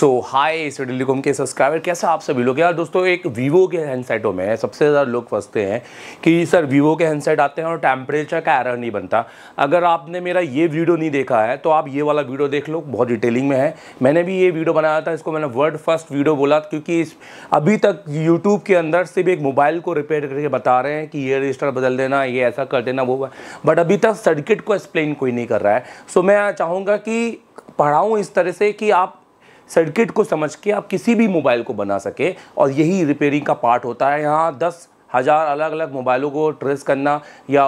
सो हाय सो telecom के subscriber कैसे आप सभी लोग यार दोस्तों एक वीवो के हैंडसेटों में सबसे ज़्यादा लोग फंसते हैं कि सर वीवो के हैंडसेट आते हैं और टेम्परेचर का एरर नहीं बनता अगर आपने मेरा ये वीडियो नहीं देखा है तो आप ये वाला वीडियो देख लो बहुत डिटेलिंग में है मैंने भी ये वीडियो बनाया था इसको मैंने वर्ल्ड फर्स्ट वीडियो बोला क्योंकि अभी तक यूट्यूब के अंदर से भी एक मोबाइल को रिपेयर करके बता रहे हैं कि ये रजिस्टर बदल देना ये ऐसा कर देना वो बट अभी तक सर्किट को एक्सप्लेन कोई नहीं कर रहा है सो मैं चाहूँगा कि पढ़ाऊँ इस तरह से कि आप सर्किट को समझ के आप किसी भी मोबाइल को बना सके और यही रिपेयरिंग का पार्ट होता है यहाँ दस हज़ार अलग अलग मोबाइलों को ट्रेस करना या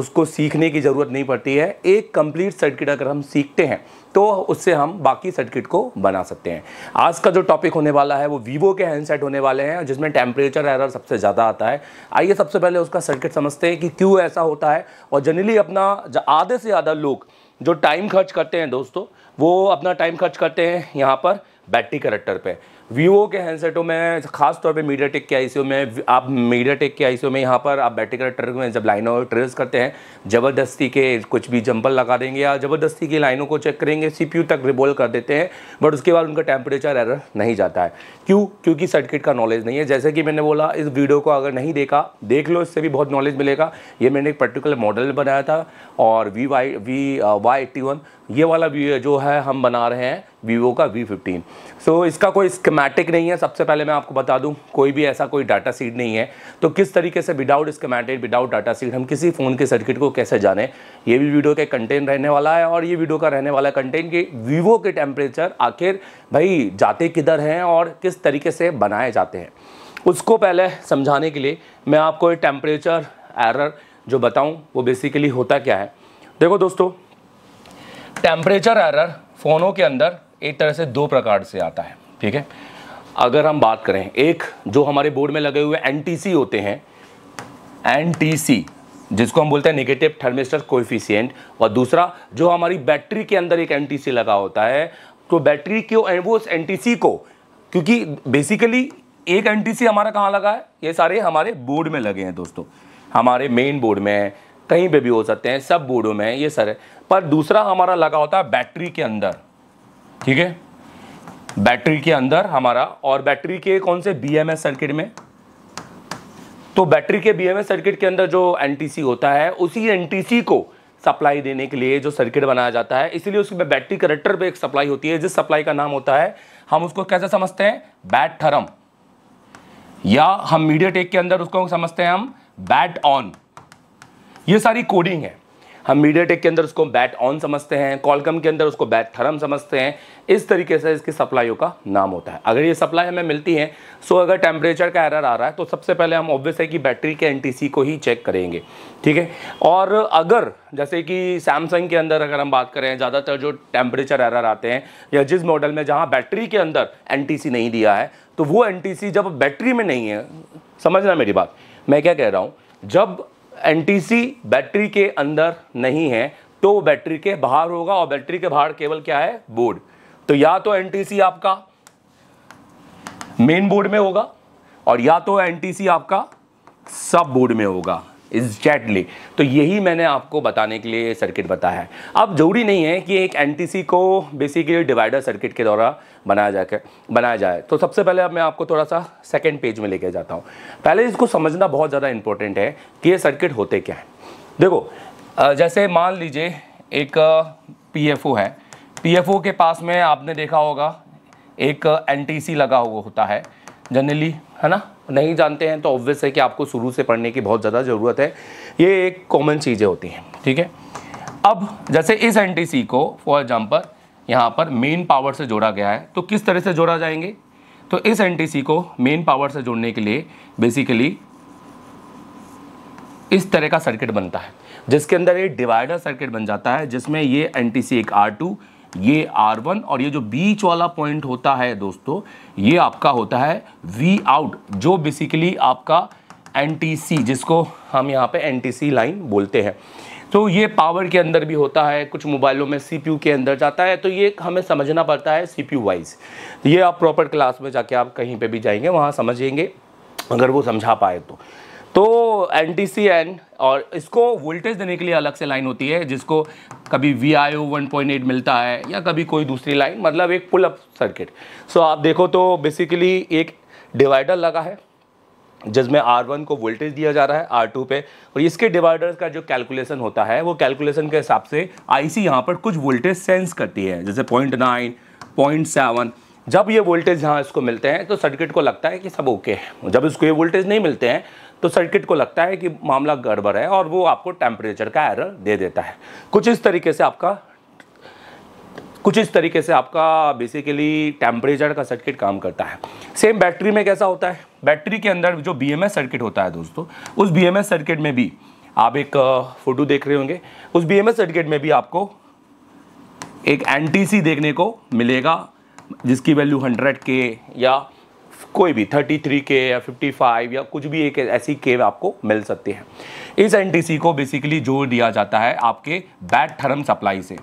उसको सीखने की ज़रूरत नहीं पड़ती है एक कंप्लीट सर्किट अगर हम सीखते हैं तो उससे हम बाकी सर्किट को बना सकते हैं आज का जो टॉपिक होने वाला है वो वीवो के हैंडसेट होने वाले हैं जिसमें टेम्परेचर एरर सबसे ज़्यादा आता है आइए सबसे पहले उसका सर्किट समझते हैं कि क्यों ऐसा होता है और जनरली अपना आधे से ज़्यादा लोग जो टाइम खर्च करते हैं दोस्तों वो अपना टाइम खर्च करते हैं यहाँ पर बैटरी करेक्टर पे वीवो के हैंडसेटों में खास तौर पे मीडिया टेक के ओ में आप मीडिया टेक के ओ में यहाँ पर आप बैटरी करेक्टर में जब लाइनों ट्रेस करते हैं ज़बरदस्ती के कुछ भी जंपल लगा देंगे या ज़बरदस्ती की लाइनों को चेक करेंगे सीपीयू तक रिबोल कर देते हैं बट उसके बाद उनका टेम्परेचर एरर नहीं जाता है क्यों क्योंकि सर्किट का नॉलेज नहीं है जैसे कि मैंने बोला इस वीडियो को अगर नहीं देखा देख लो इससे भी बहुत नॉलेज मिलेगा ये मैंने एक पर्टिकुलर मॉडल बनाया था और V Y V Y eighty one ये वाला जो है हम बना रहे हैं वीवो का वी फिफ्टीन सो इसका कोई स्केमेटिक नहीं है सबसे पहले मैं आपको बता दूं कोई भी ऐसा कोई डाटा सीड नहीं है तो किस तरीके से without schematic without data sheet हम किसी फ़ोन के सर्किट को कैसे जाने ये भी वीडियो का कंटेंट रहने वाला है और ये वीडियो का रहने वाला कंटेंट कि वीवो के टेम्परेचर आखिर भाई जाते किधर हैं और किस तरीके से बनाए जाते हैं उसको पहले समझाने के लिए मैं आपको टेम्परेचर एरर जो बताऊँ वो बेसिकली होता क्या है देखो दोस्तों टेम्परेचर एरर फ़ोनों के अंदर एक तरह से दो प्रकार से आता है ठीक है अगर हम बात करें एक जो हमारे बोर्ड में लगे हुए एन होते हैं एन जिसको हम बोलते हैं निगेटिव थर्मिस्टर कोफिशियंट और दूसरा जो हमारी बैटरी के अंदर एक एन लगा होता है तो बैटरी के वो उस एन को क्योंकि बेसिकली एक एन हमारा कहाँ लगा है ये सारे हमारे बोर्ड में लगे हैं दोस्तों हमारे मेन बोर्ड में कहीं पे भी हो सकते हैं सब बोर्डों में ये सारे पर दूसरा हमारा लगा होता है बैटरी के अंदर ठीक है बैटरी के अंदर हमारा और बैटरी के कौन से बीएमएस सर्किट में तो बैटरी के बीएमएस सर्किट के अंदर जो एनटीसी होता है उसी एनटीसी को सप्लाई देने के लिए जो सर्किट बनाया जाता है इसलिए उसमें बैटरी करेक्टर पे एक सप्लाई होती है जिस सप्लाई का नाम होता है हम उसको कैसे समझते हैं बैट थरम या हम मीडिया टेक के अंदर उसको समझते हैं हम बैट ऑन ये सारी कोडिंग है हम मीडिया टेक के अंदर उसको बैट ऑन समझते हैं कॉलकम के अंदर उसको बैट थरम समझते हैं इस तरीके से इसकी सप्लाइयों का नाम होता है अगर ये सप्लाई हमें मिलती है सो अगर टेम्परेचर का एरर आ रहा है तो सबसे पहले हम ऑब्वियस है कि बैटरी के एन को ही चेक करेंगे ठीक है और अगर जैसे कि सैमसंग के अंदर अगर हम बात करें ज़्यादातर जो टेम्परेचर एरर आते हैं या जिस मॉडल में जहाँ बैटरी के अंदर एन नहीं दिया है तो वो एन जब बैटरी में नहीं है समझना मेरी बात मैं क्या कह रहा हूँ जब एनटीसी बैटरी के अंदर नहीं है तो बैटरी के बाहर होगा और बैटरी के बाहर केवल क्या है बोर्ड तो या तो एनटीसी आपका मेन बोर्ड में होगा और या तो एनटीसी आपका सब बोर्ड में होगा एग्जैक्टली तो यही मैंने आपको बताने के लिए सर्किट बताया है अब जरूरी नहीं है कि एक एनटीसी को बेसिकली डिवाइडर सर्किट के द्वारा बनाया जाकर बनाया जाए तो सबसे पहले अब मैं आपको थोड़ा सा सेकेंड पेज में लेके जाता हूँ पहले इसको समझना बहुत ज़्यादा इंपॉर्टेंट है कि ये सर्किट होते क्या हैं देखो जैसे मान लीजिए एक पी है पी के पास में आपने देखा होगा एक एन लगा हुआ होता है जनरली है ना नहीं जानते हैं तो ऑब्वियस है कि आपको शुरू से पढ़ने की बहुत ज़्यादा ज़रूरत है ये एक कॉमन चीज़ें होती हैं ठीक है अब जैसे इस एनटीसी को फॉर एग्जांपल यहाँ पर मेन पावर से जोड़ा गया है तो किस तरह से जोड़ा जाएंगे तो इस एनटीसी को मेन पावर से जोड़ने के लिए बेसिकली इस तरह का सर्किट बनता है जिसके अंदर ये डिवाइडर सर्किट बन जाता है जिसमें ये एन टी सी एक आर टू ये आर वन और ये जो बीच वाला पॉइंट होता है दोस्तों ये आपका होता है वी आउट जो बेसिकली आपका एन टी सी जिसको हम यहाँ पे एन टी सी लाइन बोलते हैं तो ये पावर के अंदर भी होता है कुछ मोबाइलों में सी के अंदर जाता है तो ये हमें समझना पड़ता है सीपीयू वाइज तो ये आप प्रॉपर क्लास में जाके आप कहीं पे भी जाएंगे वहाँ समझेंगे अगर वो समझा पाए तो तो एन टी सी एन और इसको वोल्टेज देने के लिए अलग से लाइन होती है जिसको कभी V I O one point eight मिलता है या कभी कोई दूसरी लाइन मतलब एक पुल अप सर्किट सो आप देखो तो बेसिकली एक डिवाइडर लगा है जिसमें R1 को वोल्टेज दिया जा रहा है R2 पे और इसके डिवाइडर्स का जो कैलकुलेशन होता है वो कैलकुलेशन के हिसाब से IC यहाँ पर कुछ वोल्टेज सेंस करती है जैसे पॉइंट नाइन पॉइंट सेवन जब ये वोल्टेज यहाँ इसको मिलते हैं तो सर्किट को लगता है कि सब ओके है जब इसको ये वोल्टेज नहीं मिलते हैं तो सर्किट को लगता है कि मामला गड़बड़ है और वो आपको टेम्परेचर का एरर दे देता है कुछ इस तरीके से आपका कुछ इस तरीके से आपका बेसिकली टेम्परेचर का सर्किट काम करता है सेम बैटरी में कैसा होता है बैटरी के अंदर जो बी सर्किट होता है दोस्तों उस बी सर्किट में भी आप एक फ़ोटो देख रहे होंगे उस बी सर्किट में भी आपको एक एन देखने को मिलेगा जिसकी वैल्यू 100 के या कोई भी 33 के या 55 या कुछ भी एक ऐसी के आपको मिल सकती है इस एन को बेसिकली जोड़ दिया जाता है आपके बैट थर्म सप्लाई से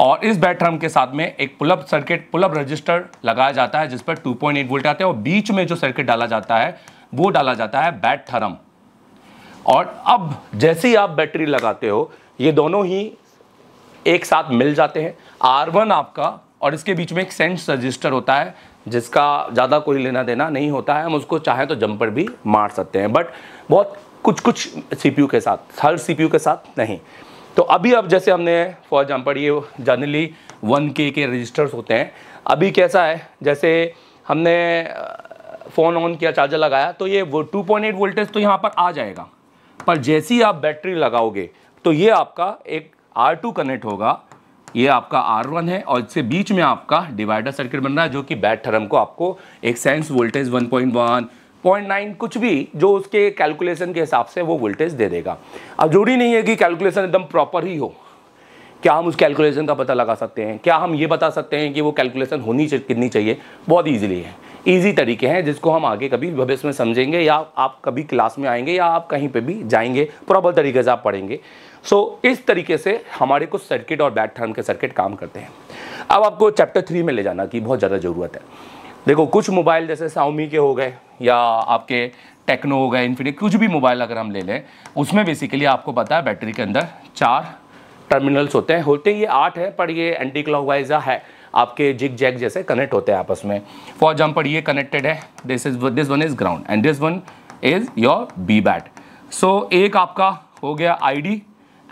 और इस बैट ड्रम के साथ में एक पुलअप सर्किट पुलअप रजिस्टर लगाया जाता है जिस पर 2.8 पॉइंट वोल्ट आते हैं और बीच में जो सर्किट डाला जाता है वो डाला जाता है बैट थरम और अब जैसे ही आप बैटरी लगाते हो ये दोनों ही एक साथ मिल जाते हैं आर वन आपका और इसके बीच में एक सेंस रजिस्टर होता है जिसका ज़्यादा कोई लेना देना नहीं होता है हम उसको चाहें तो जम्पर भी मार सकते हैं बट बहुत कुछ कुछ सीपीयू के साथ हर सीपीयू के साथ नहीं तो अभी अब जैसे हमने फॉर एग्जाम्पल ये generally one K K registers होते हैं अभी कैसा है जैसे हमने फ़ोन ऑन किया चार्जर लगाया तो ये वो टू पॉइंट एट वोल्टेज तो यहाँ पर आ जाएगा पर जैसे ही आप बैटरी लगाओगे तो ये आपका एक आर टू कनेक्ट होगा ये आपका आर वन है और इससे बीच में आपका डिवाइडर सर्किट बन रहा है जो कि बैट थर्म को आपको एक sense voltage one point one point nine कुछ भी जो उसके कैलकुलेशन के हिसाब से वो वोल्टेज दे देगा अब जरूरी नहीं है कि कैलकुलेशन एकदम प्रॉपर ही हो क्या हम उस कैलकुलेशन का पता लगा सकते हैं क्या हम ये बता सकते हैं कि वो कैलकुलेशन होनी चाहिए कितनी चाहिए बहुत ईजिली है ईजी तरीके हैं जिसको हम आगे कभी भविष्य में समझेंगे या आप कभी क्लास में आएंगे या आप कहीं पे भी जाएंगे प्रॉपर तरीके से आप पढ़ेंगे सो so, इस तरीके से हमारे कुछ सर्किट और बैट के सर्किट काम करते हैं अब आपको चैप्टर थ्री में ले जाना की बहुत ज़्यादा ज़रूरत है देखो कुछ मोबाइल जैसे साउमी के हो गए या आपके टेक्नो हो गए इन्फिनिक कुछ भी मोबाइल अगर हम ले लें उसमें बेसिकली आपको पता है बैटरी के अंदर चार टर्मिनल्स होते हैं होते ये आठ हैं पर ये एंटी क्लॉकवाइजा है आपके जिग जैग जैसे कनेक्ट होते हैं आपस में फॉर एग्जाम्पल ये कनेक्टेड है this is this one is ground and this one is your B bat so एक आपका हो गया I D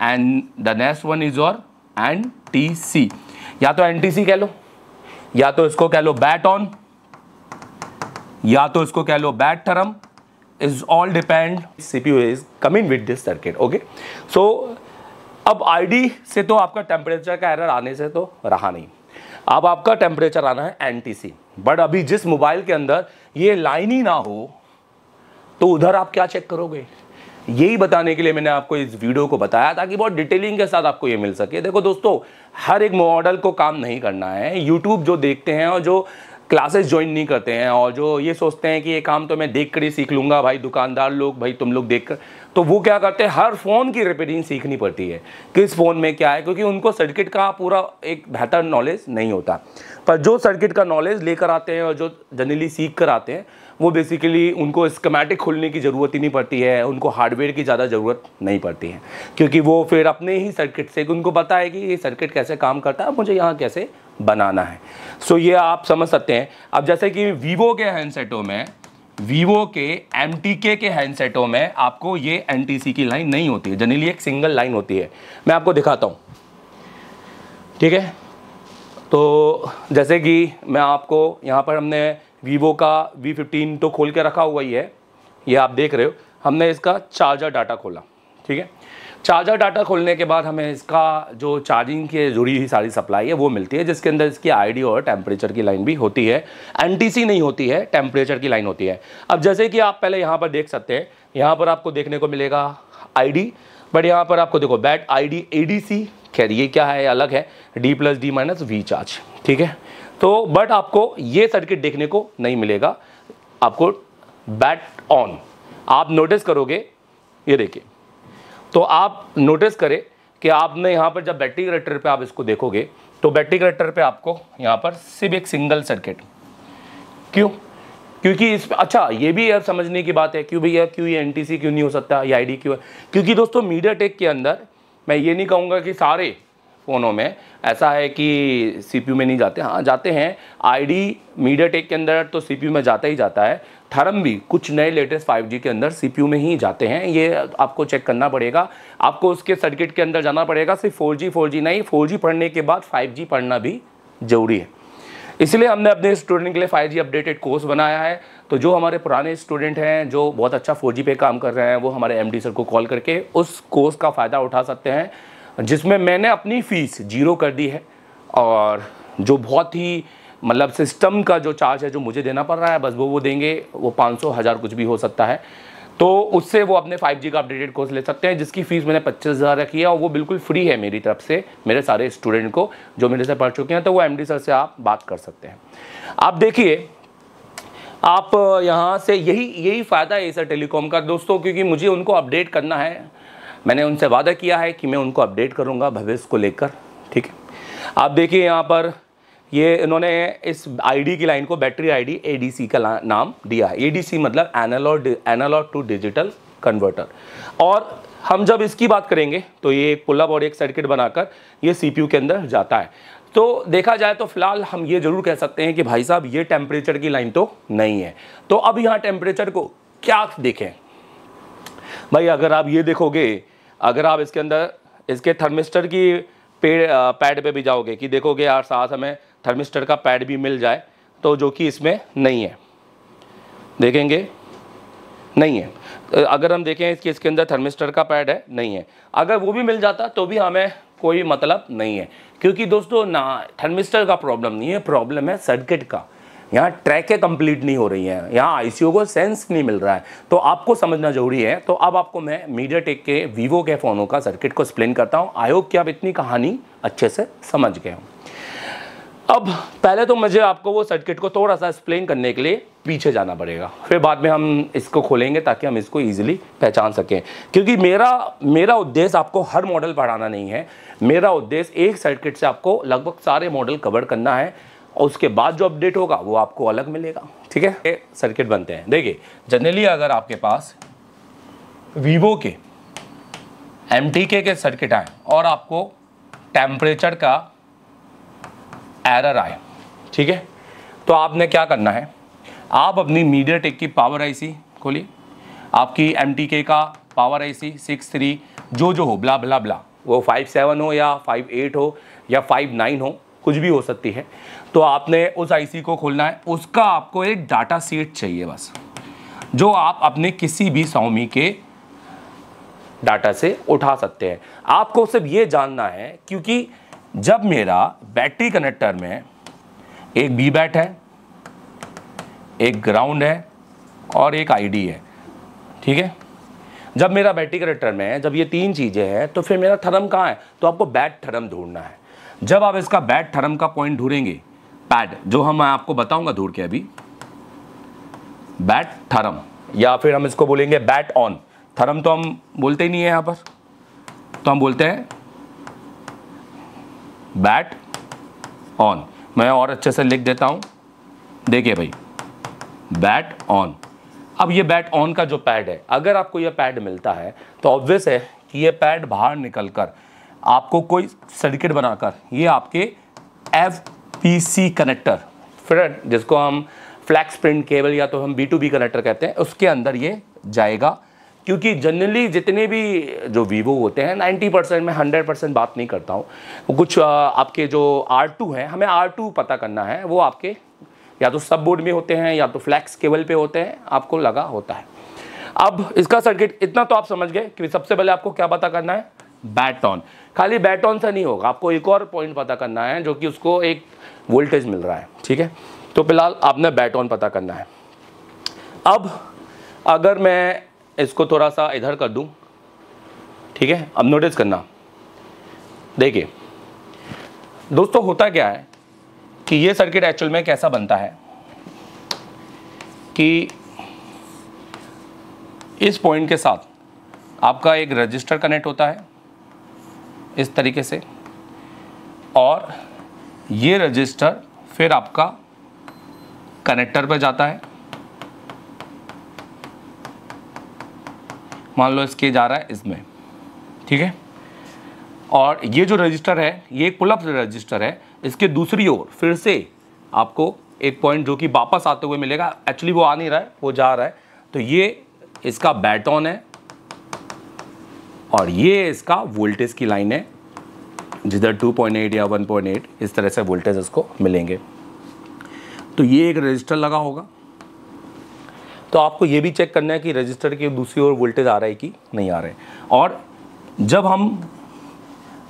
and the next one is your N T C या तो एन टी सी कह लो या तो इसको कह लो बैट ऑन या तो इसको कह लो bad term is all depend CPU is coming with this circuit okay so अब आईडी से तो आपका टेम्परेचर का एरर आने से तो रहा नहीं अब आपका टेम्परेचर आना है एनटीसी बट अभी जिस मोबाइल के अंदर ये लाइन ही ना हो तो उधर आप क्या चेक करोगे यही बताने के लिए मैंने आपको इस वीडियो को बताया ताकि बहुत डिटेलिंग के साथ आपको ये मिल सके देखो दोस्तों हर एक मॉडल को काम नहीं करना है यूट्यूब जो देखते हैं और जो क्लासेस ज्वाइन नहीं करते हैं और जो ये सोचते हैं कि ये काम तो मैं देख कर ही सीख लूँगा भाई दुकानदार लोग भाई तुम लोग देख कर तो वो क्या करते हैं हर फ़ोन की रिपेयरिंग सीखनी पड़ती है किस फ़ोन में क्या है क्योंकि उनको सर्किट का पूरा एक बेहतर नॉलेज नहीं होता पर जो सर्किट का नॉलेज लेकर आते हैं और जो जनरली सीख कर आते हैं वो बेसिकली उनको स्कमेटिक खोलने की ज़रूरत ही नहीं पड़ती है उनको हार्डवेयर की ज़्यादा ज़रूरत नहीं पड़ती है क्योंकि वो फिर अपने ही सर्किट से उनको पता है कि ये सर्किट कैसे काम करता है मुझे यहाँ कैसे बनाना है सो so, ये आप समझ सकते हैं अब जैसे कि वीवो के हैंडसेटों में वीवो के एम के हैंडसेटों में आपको ये एन की लाइन नहीं होती है जनरली एक सिंगल लाइन होती है मैं आपको दिखाता हूँ ठीक है तो जैसे कि मैं आपको यहाँ पर हमने वीवो का वी फिफ्टीन तो खोल के रखा हुआ ही है ये आप देख रहे हो हमने इसका चार्जर डाटा खोला ठीक है चार्जर डाटा खोलने के बाद हमें इसका जो चार्जिंग के जुड़ी हुई सारी सप्लाई है वो मिलती है जिसके अंदर इसकी आईडी और टेम्परेचर की लाइन भी होती है एनटीसी नहीं होती है टेम्परेचर की लाइन होती है अब जैसे कि आप पहले यहाँ पर देख सकते हैं यहाँ पर आपको देखने को मिलेगा आई बट यहाँ पर आपको देखो बैट आई डी खैर ये क्या है अलग है D plus D minus V charge ठीक है तो बट आपको ये सर्किट देखने को नहीं मिलेगा आपको बैट ऑन आप नोटिस करोगे ये देखिए तो आप नोटिस करें कि आपने यहाँ पर जब बैटरी करेक्टर पे आप इसको देखोगे तो बैटरी करेक्टर पे आपको यहाँ पर सिर्फ एक सिंगल सर्किट क्यों क्योंकि इस अच्छा ये भी यार समझने की बात है क्यों भैया क्यों ये एन क्यों नहीं हो सकता ये आई क्यों है क्योंकि दोस्तों मीडिया टेक के अंदर मैं ये नहीं कहूँगा कि सारे फ़ोनों में ऐसा है कि सीपीयू में नहीं जाते हाँ जाते हैं आईडी मीडिया टेक के अंदर तो सीपीयू में जाता ही जाता है थर्म भी कुछ नए लेटेस्ट 5G के अंदर सीपीयू में ही जाते हैं ये आपको चेक करना पड़ेगा आपको उसके सर्किट के अंदर जाना पड़ेगा सिर्फ 4G 4G नहीं 4G पढ़ने के बाद 5G पढ़ना भी ज़रूरी है इसलिए हमने अपने स्टूडेंट के लिए 5G अपडेटेड कोर्स बनाया है तो जो हमारे पुराने स्टूडेंट हैं जो बहुत अच्छा 4G पे काम कर रहे हैं वो हमारे एम सर को कॉल करके उस कोर्स का फ़ायदा उठा सकते हैं जिसमें मैंने अपनी फ़ीस जीरो कर दी है और जो बहुत ही मतलब सिस्टम का जो चार्ज है जो मुझे देना पड़ रहा है बस वो वो देंगे वो पाँच सौ हज़ार कुछ भी हो सकता है तो उससे वो अपने 5G का अपडेटेड कोर्स ले सकते हैं जिसकी फ़ीस मैंने पच्चीस हज़ार रखी है और वो बिल्कुल फ्री है मेरी तरफ से मेरे सारे स्टूडेंट को जो मेरे से पढ़ चुके हैं तो वो एम सर से आप बात कर सकते हैं आप देखिए आप यहाँ से यही यही फ़ायदा है सर टेलीकॉम का दोस्तों क्योंकि मुझे उनको अपडेट करना है मैंने उनसे वादा किया है कि मैं उनको अपडेट करूँगा भविष्य को लेकर ठीक है आप देखिए यहाँ पर ये इन्होंने इस आईडी की लाइन को बैटरी आईडी एडीसी का नाम दिया है एडीसी मतलब analog analog to digital converter और हम जब इसकी बात करेंगे तो ये एक पुलअप और एक सर्किट बनाकर ये सीपीयू के अंदर जाता है तो देखा जाए तो फिलहाल हम ये जरूर कह सकते हैं कि भाई साहब ये टेम्परेचर की लाइन तो नहीं है तो अब यहाँ टेम्परेचर को क्या देखें भाई अगर आप ये देखोगे अगर आप इसके अंदर इसके थर्मिस्टर की पैड पे भी जाओगे कि देखोगे यार साथ हमें थर्मिस्टर का पैड भी मिल जाए तो जो कि इसमें नहीं है देखेंगे नहीं है अगर हम देखें इसके इसके अंदर थर्मिस्टर का पैड है नहीं है अगर वो भी मिल जाता तो भी हमें कोई मतलब नहीं है क्योंकि दोस्तों ना थर्मिस्टर का प्रॉब्लम नहीं है प्रॉब्लम है सर्किट का यहाँ ट्रैकें कंप्लीट नहीं हो रही हैं यहाँ आईसीयू को सेंस नहीं मिल रहा है तो आपको समझना जरूरी है तो अब आपको मैं मीडिया टेक के वीवो के फ़ोनों का सर्किट को एक्सप्लेन करता हूँ आयोग की आप इतनी कहानी अच्छे से समझ गए हो अब पहले तो मुझे आपको वो सर्किट को थोड़ा सा एक्सप्लेन करने के लिए पीछे जाना पड़ेगा फिर बाद में हम इसको खोलेंगे ताकि हम इसको ईजिली पहचान सकें क्योंकि मेरा मेरा उद्देश्य आपको हर मॉडल पढ़ाना नहीं है मेरा उद्देश्य एक सर्किट से आपको लगभग सारे मॉडल कवर करना है और उसके बाद जो अपडेट होगा वो आपको अलग मिलेगा ठीक है सर्किट बनते हैं देखिए जनरली अगर आपके पास वीवो के एम के सर्किट आए और आपको टेम्परेचर का एरर आए ठीक है तो आपने क्या करना है आप अपनी मीडिया टेक की पावर आईसी खोलिए आपकी एम का पावर आईसी सिक्स थ्री जो जो हो ब्ला ब्ला ब्ला वो फाइव सेवन हो या फाइव एट हो या फाइव नाइन हो कुछ भी हो सकती है तो आपने उस आईसी को खोलना है उसका आपको एक डाटा सीट चाहिए बस जो आप अपने किसी भी स्वामी के डाटा से उठा सकते हैं आपको सिर्फ ये जानना है क्योंकि जब मेरा बैटरी कनेक्टर में एक बी बैट है एक ग्राउंड है और एक आईडी है ठीक है जब मेरा बैटरी कनेक्टर में जब ये तीन चीज़ें हैं तो फिर मेरा थरम कहाँ है तो आपको बैट थरम ढूंढना है जब आप इसका बैट थरम का पॉइंट ढूंढेंगे पैड जो हम मैं आपको बताऊंगा ढूंढ के अभी बैट थरम या फिर हम इसको बोलेंगे बैट ऑन थरम तो हम बोलते ही नहीं है यहां पर तो हम बोलते हैं बैट ऑन मैं और अच्छे से लिख देता हूं देखिए भाई बैट ऑन अब ये बैट ऑन का जो पैड है अगर आपको ये पैड मिलता है तो ऑब्वियस है कि ये पैड बाहर निकलकर कर आपको कोई सर्किट बनाकर ये आपके एफ पी सी कनेक्टर फिर जिसको हम फ्लैक्स प्रिंट केबल या तो हम बी टू बी कनेक्टर कहते हैं उसके अंदर ये जाएगा क्योंकि जनरली जितने भी जो वीवो होते हैं 90 परसेंट मैं 100 परसेंट बात नहीं करता हूँ कुछ आपके जो R2 हैं हमें R2 पता करना है वो आपके या तो सब बोर्ड में होते हैं या तो फ्लैक्स केबल पे होते हैं आपको लगा होता है अब इसका सर्किट इतना तो आप समझ गए कि सबसे पहले आपको क्या पता करना है बैट ऑन खाली बैट ऑन सा नहीं होगा आपको एक और पॉइंट पता करना है जो कि उसको एक वोल्टेज मिल रहा है ठीक है तो फिलहाल आपने बैट ऑन पता करना है अब अगर मैं इसको थोड़ा सा इधर कर दूं, ठीक है अब नोटिस करना देखिए दोस्तों होता क्या है कि ये सर्किट एक्चुअल में कैसा बनता है कि इस पॉइंट के साथ आपका एक रजिस्टर कनेक्ट होता है इस तरीके से और ये रजिस्टर फिर आपका कनेक्टर पर जाता है मान लो इसके जा रहा है इसमें ठीक है और ये जो रजिस्टर है ये पुल रजिस्टर है इसके दूसरी ओर फिर से आपको एक पॉइंट जो कि वापस आते हुए मिलेगा एक्चुअली वो आ नहीं रहा है वो जा रहा है तो ये इसका बैटॉन है और ये इसका वोल्टेज की लाइन है जिधर 2.8 या 1.8 इस तरह से वोल्टेज इसको मिलेंगे तो ये एक रजिस्टर लगा होगा तो आपको ये भी चेक करना है कि रजिस्टर की दूसरी ओर वोल्टेज आ रहा है कि नहीं आ रहे और जब हम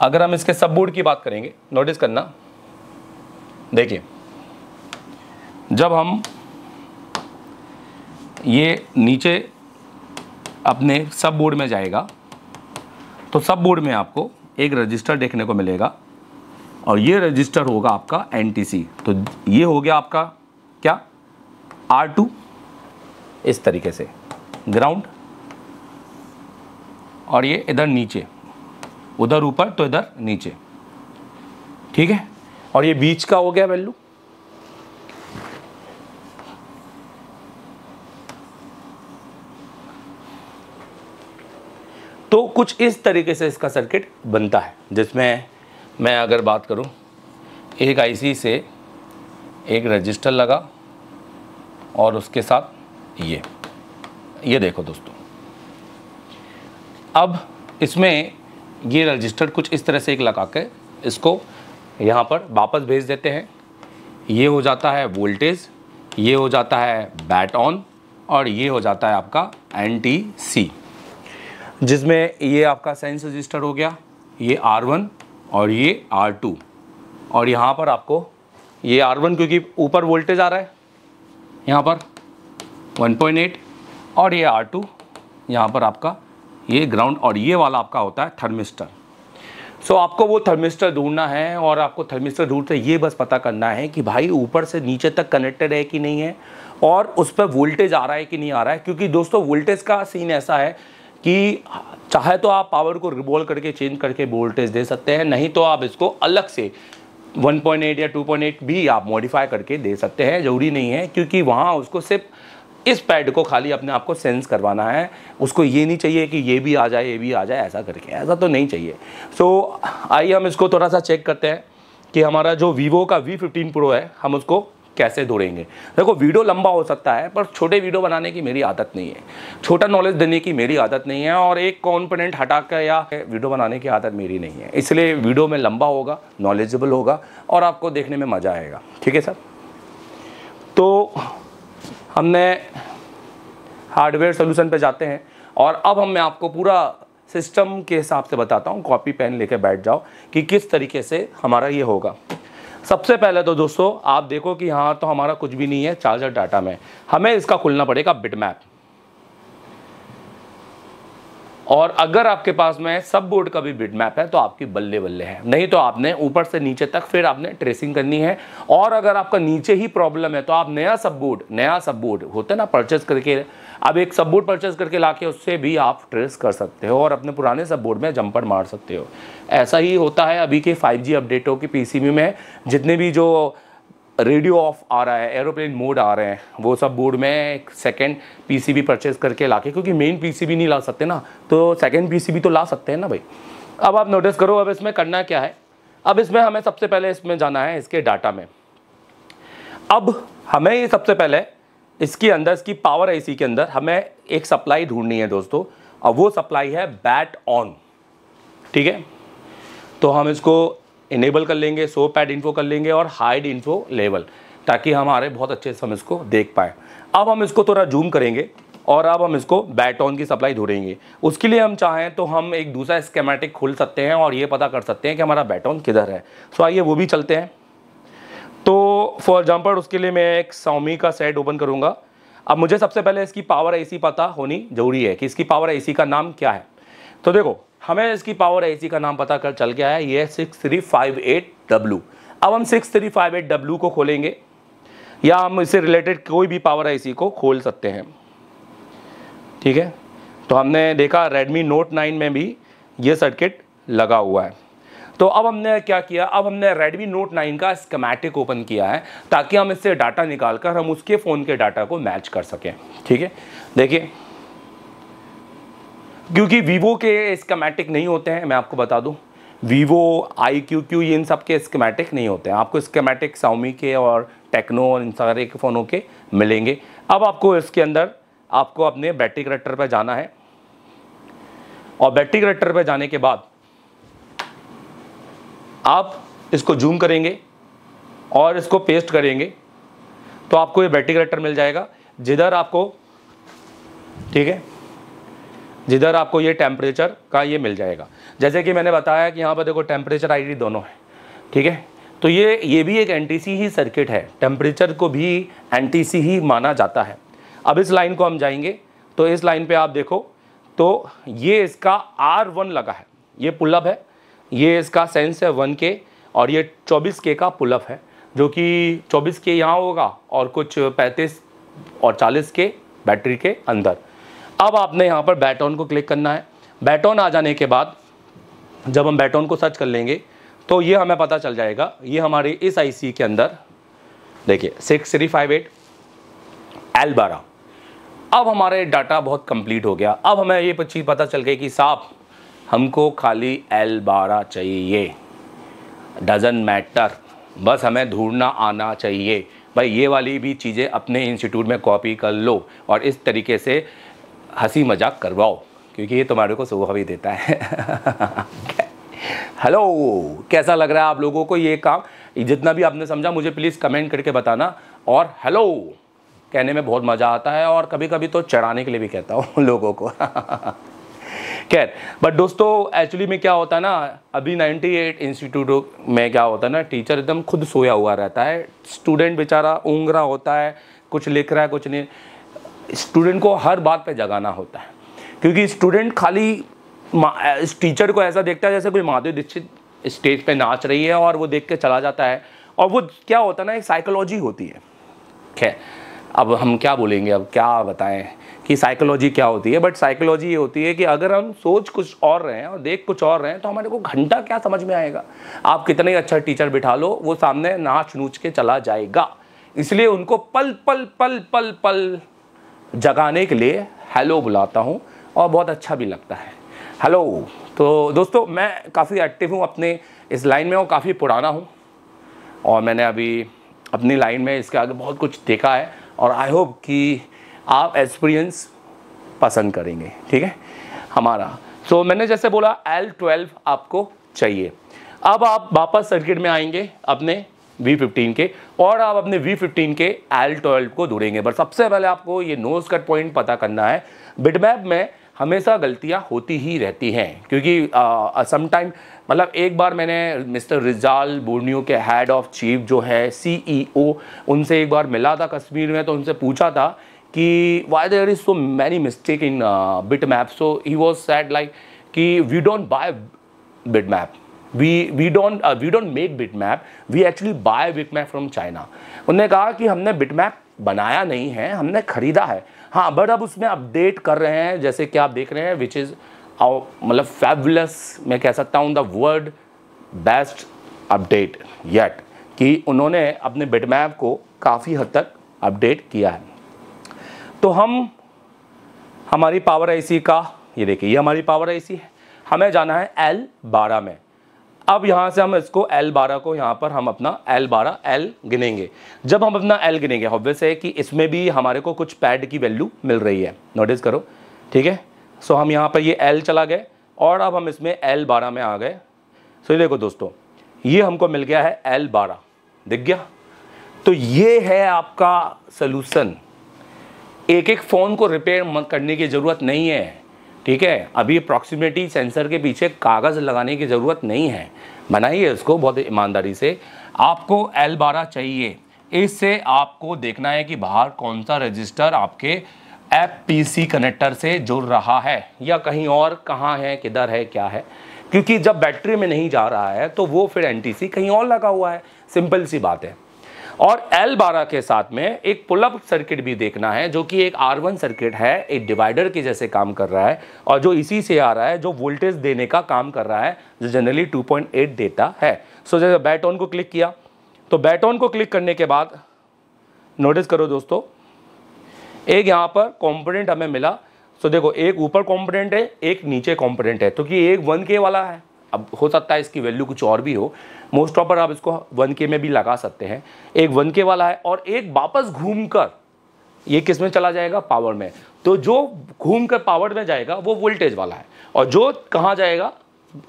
अगर हम इसके सब बोर्ड की बात करेंगे नोटिस करना देखिए जब हम ये नीचे अपने सब बोर्ड में जाएगा तो सब बोर्ड में आपको एक रजिस्टर देखने को मिलेगा और ये रजिस्टर होगा आपका एन तो ये हो गया आपका क्या आर इस तरीके से ग्राउंड और ये इधर नीचे उधर ऊपर तो इधर नीचे ठीक है और ये बीच का हो गया वैल्यू तो कुछ इस तरीके से इसका सर्किट बनता है जिसमें मैं अगर बात करूं एक आईसी से एक रजिस्टर लगा और उसके साथ ये ये देखो दोस्तों अब इसमें ये रजिस्टर कुछ इस तरह से एक लगा के इसको यहाँ पर वापस भेज देते हैं ये हो जाता है वोल्टेज ये हो जाता है बैट ऑन और ये हो जाता है आपका एन टी सी जिसमें ये आपका साइंस रजिस्टर हो गया ये आर वन और ये आर टू और यहाँ पर आपको ये आर वन क्योंकि ऊपर वोल्टेज आ रहा है यहाँ पर 1.8 और ये आर टू यहाँ पर आपका ये ग्राउंड और ये वाला आपका होता है थर्मिस्टर सो so, आपको वो थर्मिस्टर ढूंढना है और आपको थर्मिस्टर ढूंढते ये बस पता करना है कि भाई ऊपर से नीचे तक कनेक्टेड है कि नहीं है और उस पर वोल्टेज आ रहा है कि नहीं आ रहा है क्योंकि दोस्तों वोल्टेज का सीन ऐसा है कि चाहे तो आप पावर को रिबोल करके चेंज करके वोल्टेज दे सकते हैं नहीं तो आप इसको अलग से 1.8 या 2.8 भी आप मॉडिफाई करके दे सकते हैं ज़रूरी नहीं है क्योंकि वहाँ उसको सिर्फ इस पैड को खाली अपने आप को सेंस करवाना है उसको ये नहीं चाहिए कि ये भी आ जाए ये भी आ जाए ऐसा करके ऐसा तो नहीं चाहिए सो so, आइए हम इसको थोड़ा सा चेक करते हैं कि हमारा जो वीवो का वी फिफ्टीन प्रो है हम उसको कैसे दौड़ेंगे देखो वीडियो लंबा हो सकता है पर छोटे वीडियो बनाने की मेरी आदत नहीं है छोटा नॉलेज देने की मेरी आदत नहीं है और एक कॉन्फिडेंट हटा कर या वीडियो बनाने की आदत मेरी नहीं है इसलिए वीडियो में लंबा होगा नॉलेजेबल होगा और आपको देखने में मज़ा आएगा ठीक है सर तो हमने हार्डवेयर सोल्यूशन पर जाते हैं और अब हम मैं आपको पूरा सिस्टम के हिसाब से बताता हूँ कॉपी पेन लेके बैठ जाओ कि किस तरीके से हमारा ये होगा सबसे पहले तो दोस्तों आप देखो कि हाँ तो हमारा कुछ भी नहीं है चार्जर डाटा में हमें इसका खुलना पड़ेगा बिटमैप और अगर आपके पास में सब बोर्ड का भी बिड मैप है तो आपकी बल्ले बल्ले है नहीं तो आपने ऊपर से नीचे तक फिर आपने ट्रेसिंग करनी है और अगर आपका नीचे ही प्रॉब्लम है तो आप नया सब बोर्ड नया सब बोर्ड होता है ना परचेज करके अब एक सब बोर्ड परचेज करके ला के उससे भी आप ट्रेस कर सकते हो और अपने पुराने सब बोर्ड में जंपर मार सकते हो ऐसा ही होता है अभी के फाइव अपडेटों के पीसीबी में जितने भी जो रेडियो ऑफ आ रहा है एरोप्लेन मोड आ रहे हैं वो सब बोर्ड में सेकेंड पी पीसीबी परचेज करके ला के क्योंकि मेन पीसीबी नहीं ला सकते ना तो सेकेंड पीसीबी तो ला सकते हैं ना भाई अब आप नोटिस करो अब इसमें करना क्या है अब इसमें हमें सबसे पहले इसमें जाना है इसके डाटा में अब हमें ये सबसे पहले इसके अंदर इसकी पावर आईसी के अंदर हमें एक सप्लाई ढूंढनी है दोस्तों और वो सप्लाई है बैट ऑन ठीक है तो हम इसको इनेबल कर लेंगे सो पैड इन्फो कर लेंगे और हाइड इन्फो लेवल ताकि हमारे बहुत अच्छे से हम इसको देख पाएँ अब हम इसको थोड़ा जूम करेंगे और अब हम इसको बैटॉन की सप्लाई ढूंढेंगे उसके लिए हम चाहें तो हम एक दूसरा स्केमेटिक खोल सकते हैं और ये पता कर सकते हैं कि हमारा बैटॉन किधर है सो आइए वो भी चलते हैं तो फॉर एग्जाम्पल उसके लिए मैं एक सौमी का सेट ओपन करूँगा अब मुझे सबसे पहले इसकी पावर ए पता होनी जरूरी है कि इसकी पावर ए का नाम क्या है तो देखो हमें इसकी पावर है का नाम पता कर चल गया है ये six three five eight W अब हम six three five eight W को खोलेंगे या हम इससे रिलेटेड कोई भी पावर है को खोल सकते हैं ठीक है तो हमने देखा रेडमी नोट नाइन में भी ये सर्किट लगा हुआ है तो अब हमने क्या किया अब हमने Redmi Note 9 का स्कमेटिक ओपन किया है ताकि हम इससे डाटा निकाल कर हम उसके फ़ोन के डाटा को मैच कर सकें ठीक है देखिए क्योंकि वीवो के स्कमेटिक नहीं होते हैं मैं आपको बता दूँ वीवो आई क्यू क्यू ये इन सब के स्कमेटिक नहीं होते हैं आपको स्कमेटिक साउमी के और टेक्नो और इन सारे के फ़ोनों के मिलेंगे अब आपको इसके अंदर आपको अपने बैटरी करेक्टर पर जाना है और बैटरी करेक्टर पर जाने के बाद आप इसको जूम करेंगे और इसको पेस्ट करेंगे तो आपको ये बैटरी करेक्टर मिल जाएगा जिधर आपको ठीक है जिधर आपको ये टेम्परेचर का ये मिल जाएगा जैसे कि मैंने बताया कि यहाँ पर देखो टेम्परेचर आईडी दोनों है ठीक है तो ये ये भी एक एनटीसी ही सर्किट है टेम्परेचर को भी एनटीसी ही माना जाता है अब इस लाइन को हम जाएंगे तो इस लाइन पे आप देखो तो ये इसका आर वन लगा है ये पुलअप है ये इसका सेंस है वन के और ये चौबीस के का पुलअप है जो कि चौबीस के यहाँ होगा और कुछ पैंतीस और चालीस के बैटरी के अंदर अब आपने यहाँ पर बैट को क्लिक करना है बैट आ जाने के बाद जब हम बैट को सर्च कर लेंगे तो ये हमें पता चल जाएगा ये हमारे इस आईसी के अंदर देखिए six three five eight L बारह अब हमारे डाटा बहुत कंप्लीट हो गया अब हमें ये चीज़ पता चल गई कि साहब हमको खाली एल बारह चाहिए डजन मैटर बस हमें ढूंढना आना चाहिए भाई ये वाली भी चीज़ें अपने इंस्टीट्यूट में कॉपी कर लो और इस तरीके से हंसी मजाक करवाओ क्योंकि ये तुम्हारे को सुबह भी देता है हेलो कैसा लग रहा है आप लोगों को ये काम जितना भी आपने समझा मुझे प्लीज़ कमेंट करके बताना और हेलो कहने में बहुत मज़ा आता है और कभी कभी तो चढ़ाने के लिए भी कहता हूँ लोगों को खैर बट दोस्तों एक्चुअली में क्या होता है ना अभी 98 इंस्टीट्यूट में क्या होता है ना टीचर एकदम खुद सोया हुआ रहता है स्टूडेंट बेचारा ऊँग रहा होता है कुछ लिख रहा है कुछ नहीं स्टूडेंट को हर बात पे जगाना होता है क्योंकि स्टूडेंट खाली इस टीचर को ऐसा देखता है जैसे कोई माधुरी दीक्षित स्टेज पे नाच रही है और वो देख के चला जाता है और वो क्या होता है ना एक साइकोलॉजी होती है खैर अब हम क्या बोलेंगे अब क्या बताएं कि साइकोलॉजी क्या होती है बट साइकोलॉजी ये होती है कि अगर हम सोच कुछ और रहे हैं और देख कुछ और रहे हैं तो हमारे को घंटा क्या समझ में आएगा आप कितने अच्छा टीचर बिठा लो वो सामने नाच नूच के चला जाएगा इसलिए उनको पल पल पल पल पल जगाने के लिए हेलो बुलाता हूँ और बहुत अच्छा भी लगता है हेलो तो दोस्तों मैं काफ़ी एक्टिव हूँ अपने इस लाइन में और काफ़ी पुराना हूँ और मैंने अभी अपनी लाइन में इसके आगे बहुत कुछ देखा है और आई होप कि आप एक्सपीरियंस पसंद करेंगे ठीक है हमारा सो so, मैंने जैसे बोला एल ट्वेल्व आपको चाहिए अब आप वापस सर्किट में आएंगे अपने V15 के और आप अपने V15 के L12 को ढूंढेंगे पर सबसे पहले आपको ये नोज कट पॉइंट पता करना है बिटमैप में हमेशा गलतियां होती ही रहती हैं क्योंकि समटाइम मतलब एक बार मैंने मिस्टर रिजाल बोर्नियो के हेड ऑफ चीफ जो है सीईओ e उनसे एक बार मिला था कश्मीर में तो उनसे पूछा था कि why there is so many mistake in bit map so he was said like कि we don't buy bit map we we don't uh, we don't make bitmap we actually buy bitmap from china उन्होंने कहा कि हमने bitmap बनाया नहीं है हमने खरीदा है हाँ बट अब उसमें अपडेट कर रहे हैं जैसे कि आप देख रहे हैं विच इज़ मतलब फैबुलस मैं कह सकता हूँ the word best update yet कि उन्होंने अपने बिटमैप को काफ़ी हद तक अपडेट किया है तो हम हमारी पावर आईसी का ये देखिए ये हमारी पावर आईसी है हमें जाना है एल बारह में अब यहाँ से हम इसको एल बारह को यहाँ पर हम अपना एल बारह एल गिनेंगे जब हम अपना एल गिनेंगे ऑब्वियस है कि इसमें भी हमारे को कुछ पैड की वैल्यू मिल रही है नोटिस करो ठीक है सो हम यहाँ पर ये एल चला गए और अब हम इसमें एल बारह में आ गए सो देखो दोस्तों ये हमको मिल गया है एल बारह दिख गया तो ये है आपका सलूशन एक एक फ़ोन को रिपेयर करने की ज़रूरत नहीं है ठीक है अभी अप्रॉक्सीमेटी सेंसर के पीछे कागज़ लगाने की ज़रूरत नहीं है बनाइए उसको बहुत ईमानदारी से आपको एल बारह चाहिए इससे आपको देखना है कि बाहर कौन सा रजिस्टर आपके एप सी कनेक्टर से जुड़ रहा है या कहीं और कहाँ है किधर है क्या है क्योंकि जब बैटरी में नहीं जा रहा है तो वो फिर एनटीसी कहीं और लगा हुआ है सिंपल सी बात है और L12 के साथ में एक पुलअप सर्किट भी देखना है जो कि एक R1 सर्किट है एक डिवाइडर के जैसे काम कर रहा है और जो इसी से आ रहा है जो वोल्टेज देने का काम कर रहा है जो जनरली 2.8 देता है सो so, जैसे बैट ऑन को क्लिक किया तो बैट ऑन को क्लिक करने के बाद नोटिस करो दोस्तों एक यहाँ पर कॉम्पोनेंट हमें मिला सो so, देखो एक ऊपर कॉम्पोनेंट है एक नीचे कॉम्पोनेंट है तो कि एक वन के वाला है अब हो सकता है इसकी वैल्यू कुछ और भी हो मोस्ट ऑपर आप इसको वन के में भी लगा सकते हैं एक वन के वाला है और एक वापस घूम कर ये किस में चला जाएगा पावर में तो जो घूम कर पावर में जाएगा वो वोल्टेज वाला है और जो कहाँ जाएगा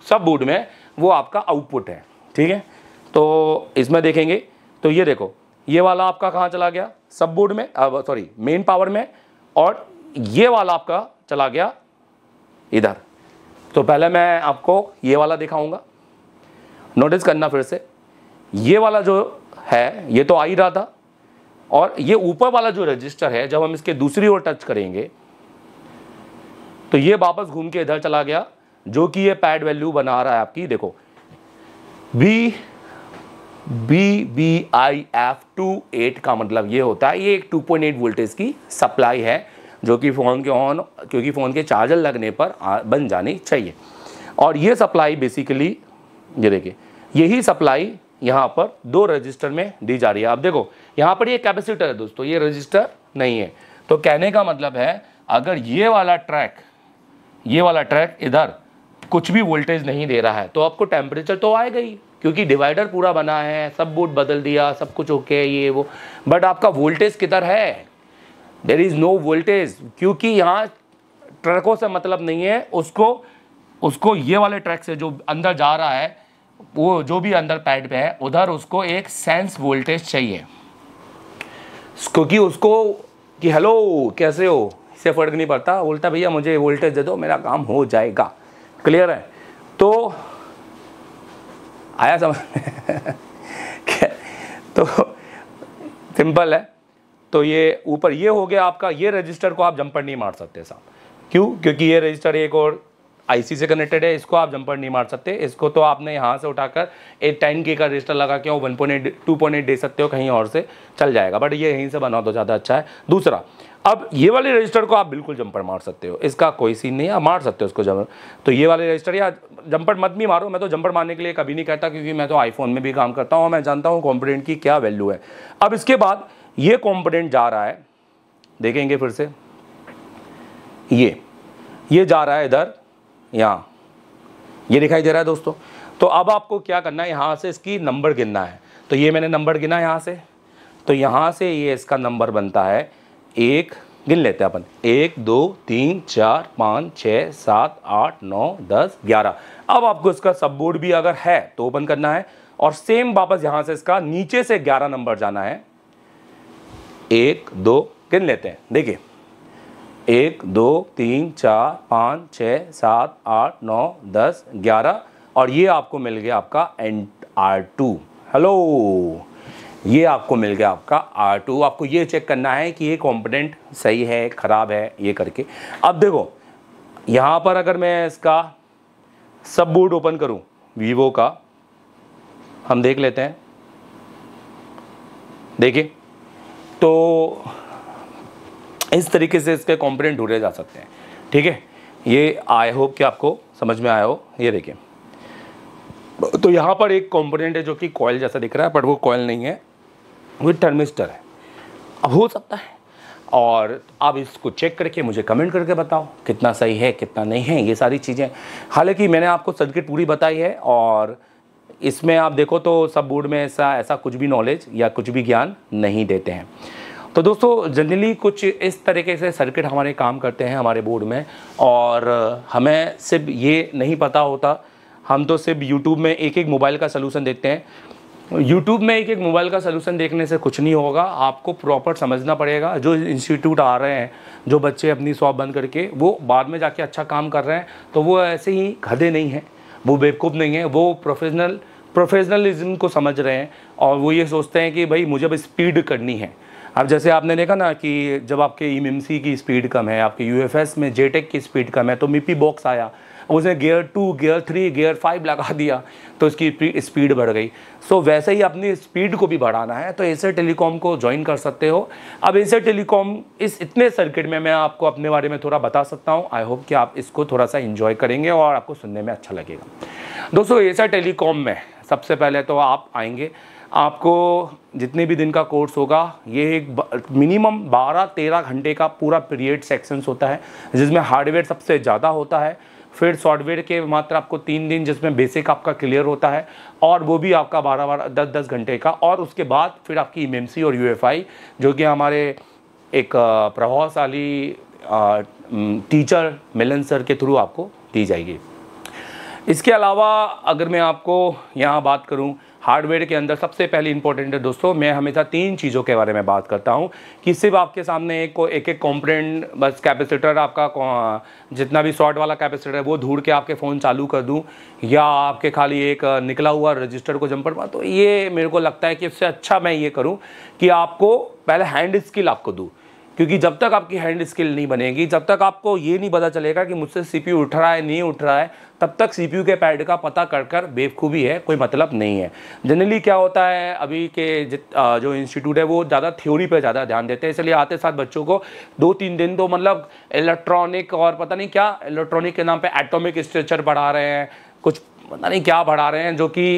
सब बोर्ड में वो आपका आउटपुट है ठीक है तो इसमें देखेंगे तो ये देखो ये वाला आपका कहाँ चला गया सब बोर्ड में सॉरी मेन पावर में और ये वाला आपका चला गया इधर तो पहले मैं आपको ये वाला दिखाऊंगा नोटिस करना फिर से ये वाला जो है ये तो आ ही रहा था और ये ऊपर वाला जो रजिस्टर है जब हम इसके दूसरी ओर टच करेंगे तो ये वापस घूम के इधर चला गया जो कि ये पैड वैल्यू बना रहा है आपकी देखो B B B I F two eight का मतलब ये होता है ये एक टू पॉइंट एट वोल्टेज की सप्लाई है जो कि फ़ोन के ऑन क्योंकि फ़ोन के चार्जर लगने पर बन जानी चाहिए और ये सप्लाई बेसिकली ये देखिए यही सप्लाई यहाँ पर दो रजिस्टर में दी जा रही है आप देखो यहाँ पर ये कैपेसिटर है दोस्तों ये रजिस्टर नहीं है तो कहने का मतलब है अगर ये वाला ट्रैक ये वाला ट्रैक इधर कुछ भी वोल्टेज नहीं दे रहा है तो आपको टेम्परेचर तो आएगा ही क्योंकि डिवाइडर पूरा बना है सब बोर्ड बदल दिया सब कुछ ओके है ये वो बट आपका वोल्टेज किधर है देर इज़ नो वोल्टेज क्योंकि यहाँ ट्रकों से मतलब नहीं है उसको उसको ये वाले ट्रैक से जो अंदर जा रहा है वो जो भी अंदर पैड पे है उधर उसको एक सेंस वोल्टेज चाहिए क्योंकि उसको कि हेलो कैसे हो इससे फ़र्क नहीं पड़ता बोलता भैया मुझे वोल्टेज दे दो मेरा काम हो जाएगा क्लियर है तो आया समझ तो सिंपल है तो ये ऊपर ये हो गया आपका ये रजिस्टर को आप जंपर नहीं मार सकते साहब क्यों क्योंकि ये रजिस्टर एक और आईसी से कनेक्टेड है इसको आप जंपर नहीं मार सकते इसको तो आपने यहाँ से उठाकर एक टेन के का रजिस्टर लगा के वन पॉइंट टू पॉइंट दे सकते हो कहीं और से चल जाएगा बट ये यहीं से बना तो ज़्यादा अच्छा है दूसरा अब ये वाले रजिस्टर को आप बिल्कुल जंपर मार सकते हो इसका कोई सीन नहीं आप मार सकते हो उसको जंपर तो ये वाले रजिस्टर या जंपर मत भी मारो मैं तो जंपर मारने के लिए कभी नहीं कहता क्योंकि मैं तो आईफोन में भी काम करता हूँ मैं जानता हूँ कॉम्पोनेंट की क्या वैल्यू है अब इसके बाद ये कॉम्पोनेंट जा रहा है देखेंगे फिर से ये ये जा रहा है इधर यहाँ ये दिखाई दे रहा है दोस्तों तो अब आपको क्या करना है यहाँ से इसकी नंबर गिनना है तो ये मैंने नंबर गिना यहाँ से तो यहाँ से ये इसका नंबर बनता है एक गिन लेते हैं अपन एक दो तीन चार पाँच छः सात आठ नौ दस ग्यारह अब आपको इसका सब बोर्ड भी अगर है तो ओपन करना है और सेम वापस यहाँ से इसका नीचे से ग्यारह नंबर जाना है एक दो गिन लेते हैं देखिए एक दो तीन चार पाँच छः सात आठ नौ दस ग्यारह और ये आपको मिल गया आपका एन आर टू हेलो ये आपको मिल गया आपका आर टू आपको ये चेक करना है कि ये कॉम्पोनेंट सही है ख़राब है ये करके अब देखो यहाँ पर अगर मैं इसका सब बोर्ड ओपन करूँ वीवो का हम देख लेते हैं देखिए तो इस तरीके से इसके कॉम्पोनेंट ढूंढे जा सकते हैं ठीक है ये आई होप कि आपको समझ में आया हो ये देखिए तो यहाँ पर एक कॉम्पोनेंट है जो कि कॉयल जैसा दिख रहा है बट वो कॉयल नहीं है वो टर्मिस्टर है अब हो सकता है और आप इसको चेक करके मुझे कमेंट करके बताओ कितना सही है कितना नहीं है ये सारी चीज़ें हालांकि मैंने आपको सर्किट पूरी बताई है और इसमें आप देखो तो सब बोर्ड में ऐसा ऐसा कुछ भी नॉलेज या कुछ भी ज्ञान नहीं देते हैं तो दोस्तों जनरली कुछ इस तरीके से सर्किट हमारे काम करते हैं हमारे बोर्ड में और हमें सिर्फ ये नहीं पता होता हम तो सिर्फ यूट्यूब में एक एक मोबाइल का सलूशन देखते हैं यूट्यूब में एक एक मोबाइल का सलूशन देखने से कुछ नहीं होगा आपको प्रॉपर समझना पड़ेगा जो इंस्टीट्यूट आ रहे हैं जो बच्चे अपनी शॉप बंद करके वो बाद में जाके अच्छा काम कर रहे हैं तो वो ऐसे ही घदे नहीं हैं वो बेवकूफ़ नहीं है वो प्रोफेशनल प्रोफेशनलिज्म को समझ रहे हैं और वो ये सोचते हैं कि भाई मुझे अब स्पीड करनी है अब जैसे आपने देखा ना कि जब आपके ई e की स्पीड कम है आपके यू में जेटेक की स्पीड कम है तो मिपी बॉक्स आया उसने gear two gear three gear five लगा दिया तो उसकी स्पीड बढ़ गई सो so, वैसे ही अपनी स्पीड को भी बढ़ाना है तो एसर टेलीकॉम को ज्वाइन कर सकते हो अब एसर टेलीकॉम इस इतने सर्किट में मैं आपको अपने बारे में थोड़ा बता सकता हूँ आई होप कि आप इसको थोड़ा सा इन्जॉय करेंगे और आपको सुनने में अच्छा लगेगा दोस्तों एसर टेलीकॉम में सबसे पहले तो आप आएंगे आपको जितने भी दिन का कोर्स होगा ये एक मिनिमम 12-13 घंटे का पूरा पीरियड सेक्शंस होता है जिसमें हार्डवेयर सबसे ज़्यादा होता है फिर सॉफ्टवेयर के मात्र आपको तीन दिन जिसमें बेसिक आपका क्लियर होता है और वो भी आपका बारह बारह दस दस घंटे का और उसके बाद फिर आपकी एम और यू जो कि हमारे एक प्रभावशाली टीचर मिलन सर के थ्रू आपको दी जाएगी इसके अलावा अगर मैं आपको यहाँ बात करूँ हार्डवेयर के अंदर सबसे पहले इंपॉर्टेंट है दोस्तों मैं हमेशा तीन चीज़ों के बारे में बात करता हूँ कि सिर्फ आपके सामने एक को एक एक कॉम्पोनेंट बस कैपेसिटर आपका जितना भी शॉर्ट वाला कैपेसिटर है वो ढूंढ के आपके फ़ोन चालू कर दूँ या आपके खाली एक निकला हुआ रजिस्टर को जम्पर मार तो ये मेरे को लगता है कि इससे अच्छा मैं ये करूँ कि आपको पहले हैंड स्किल आपको दूँ क्योंकि जब तक आपकी हैंड स्किल नहीं बनेगी जब तक आपको ये नहीं पता चलेगा कि मुझसे सीपीयू उठ रहा है नहीं उठ रहा है तब तक सीपीयू के पैड का पता कर कर बेवकूफ़ी है कोई मतलब नहीं है जनरली क्या होता है अभी के जो इंस्टीट्यूट है वो ज़्यादा थ्योरी पे ज़्यादा ध्यान देते हैं इसलिए आते साथ बच्चों को दो तीन दिन तो मतलब इलेक्ट्रॉनिक और पता नहीं क्या इलेक्ट्रॉनिक के नाम पर एटोमिक स्ट्रक्चर बढ़ा रहे हैं कुछ पता नहीं क्या बढ़ा रहे हैं जो कि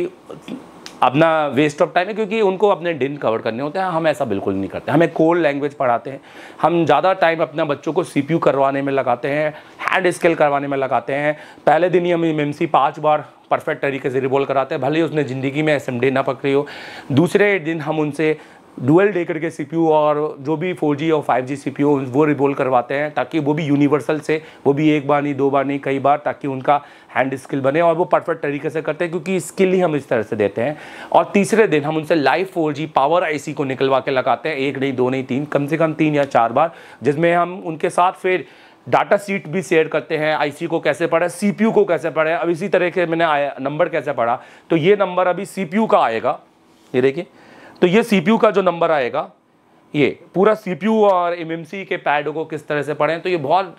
अपना वेस्ट ऑफ टाइम है क्योंकि उनको अपने दिन कवर करने होते हैं हम ऐसा बिल्कुल नहीं करते हमें कोल्ड लैंग्वेज पढ़ाते हैं हम ज़्यादा टाइम अपना बच्चों को सी करवाने में लगाते हैं हैंड स्किल करवाने में लगाते हैं पहले दिन ही हम एम पाँच बार परफेक्ट तरीके से रिबोल कराते हैं भले ही उसने ज़िंदगी में एस ना पकड़ी हो दूसरे दिन हम उनसे डुअल डे करके सी और जो भी 4G और 5G सी वो रिवोल्व करवाते हैं ताकि वो भी यूनिवर्सल से वो भी एक बार नहीं दो बार नहीं कई बार ताकि उनका हैंड स्किल बने और वो परफेक्ट तरीके से करते हैं क्योंकि स्किल ही हम इस तरह से देते हैं और तीसरे दिन हम उनसे live four G power IC को निकलवा के लगाते हैं एक नहीं दो नहीं तीन कम से कम तीन या चार बार जिसमें हम उनके साथ फिर डाटा सीट भी शेयर करते हैं आईसी को कैसे पढ़े सीपीयू को कैसे पढ़े अब इसी तरह के मैंने आया नंबर कैसे पढ़ा तो ये नंबर अभी सीपीयू का आएगा ये देखिए तो ये सीपीयू का जो नंबर आएगा ये पूरा सीपीयू और एमएमसी के पैड को किस तरह से पढ़ें तो ये बहुत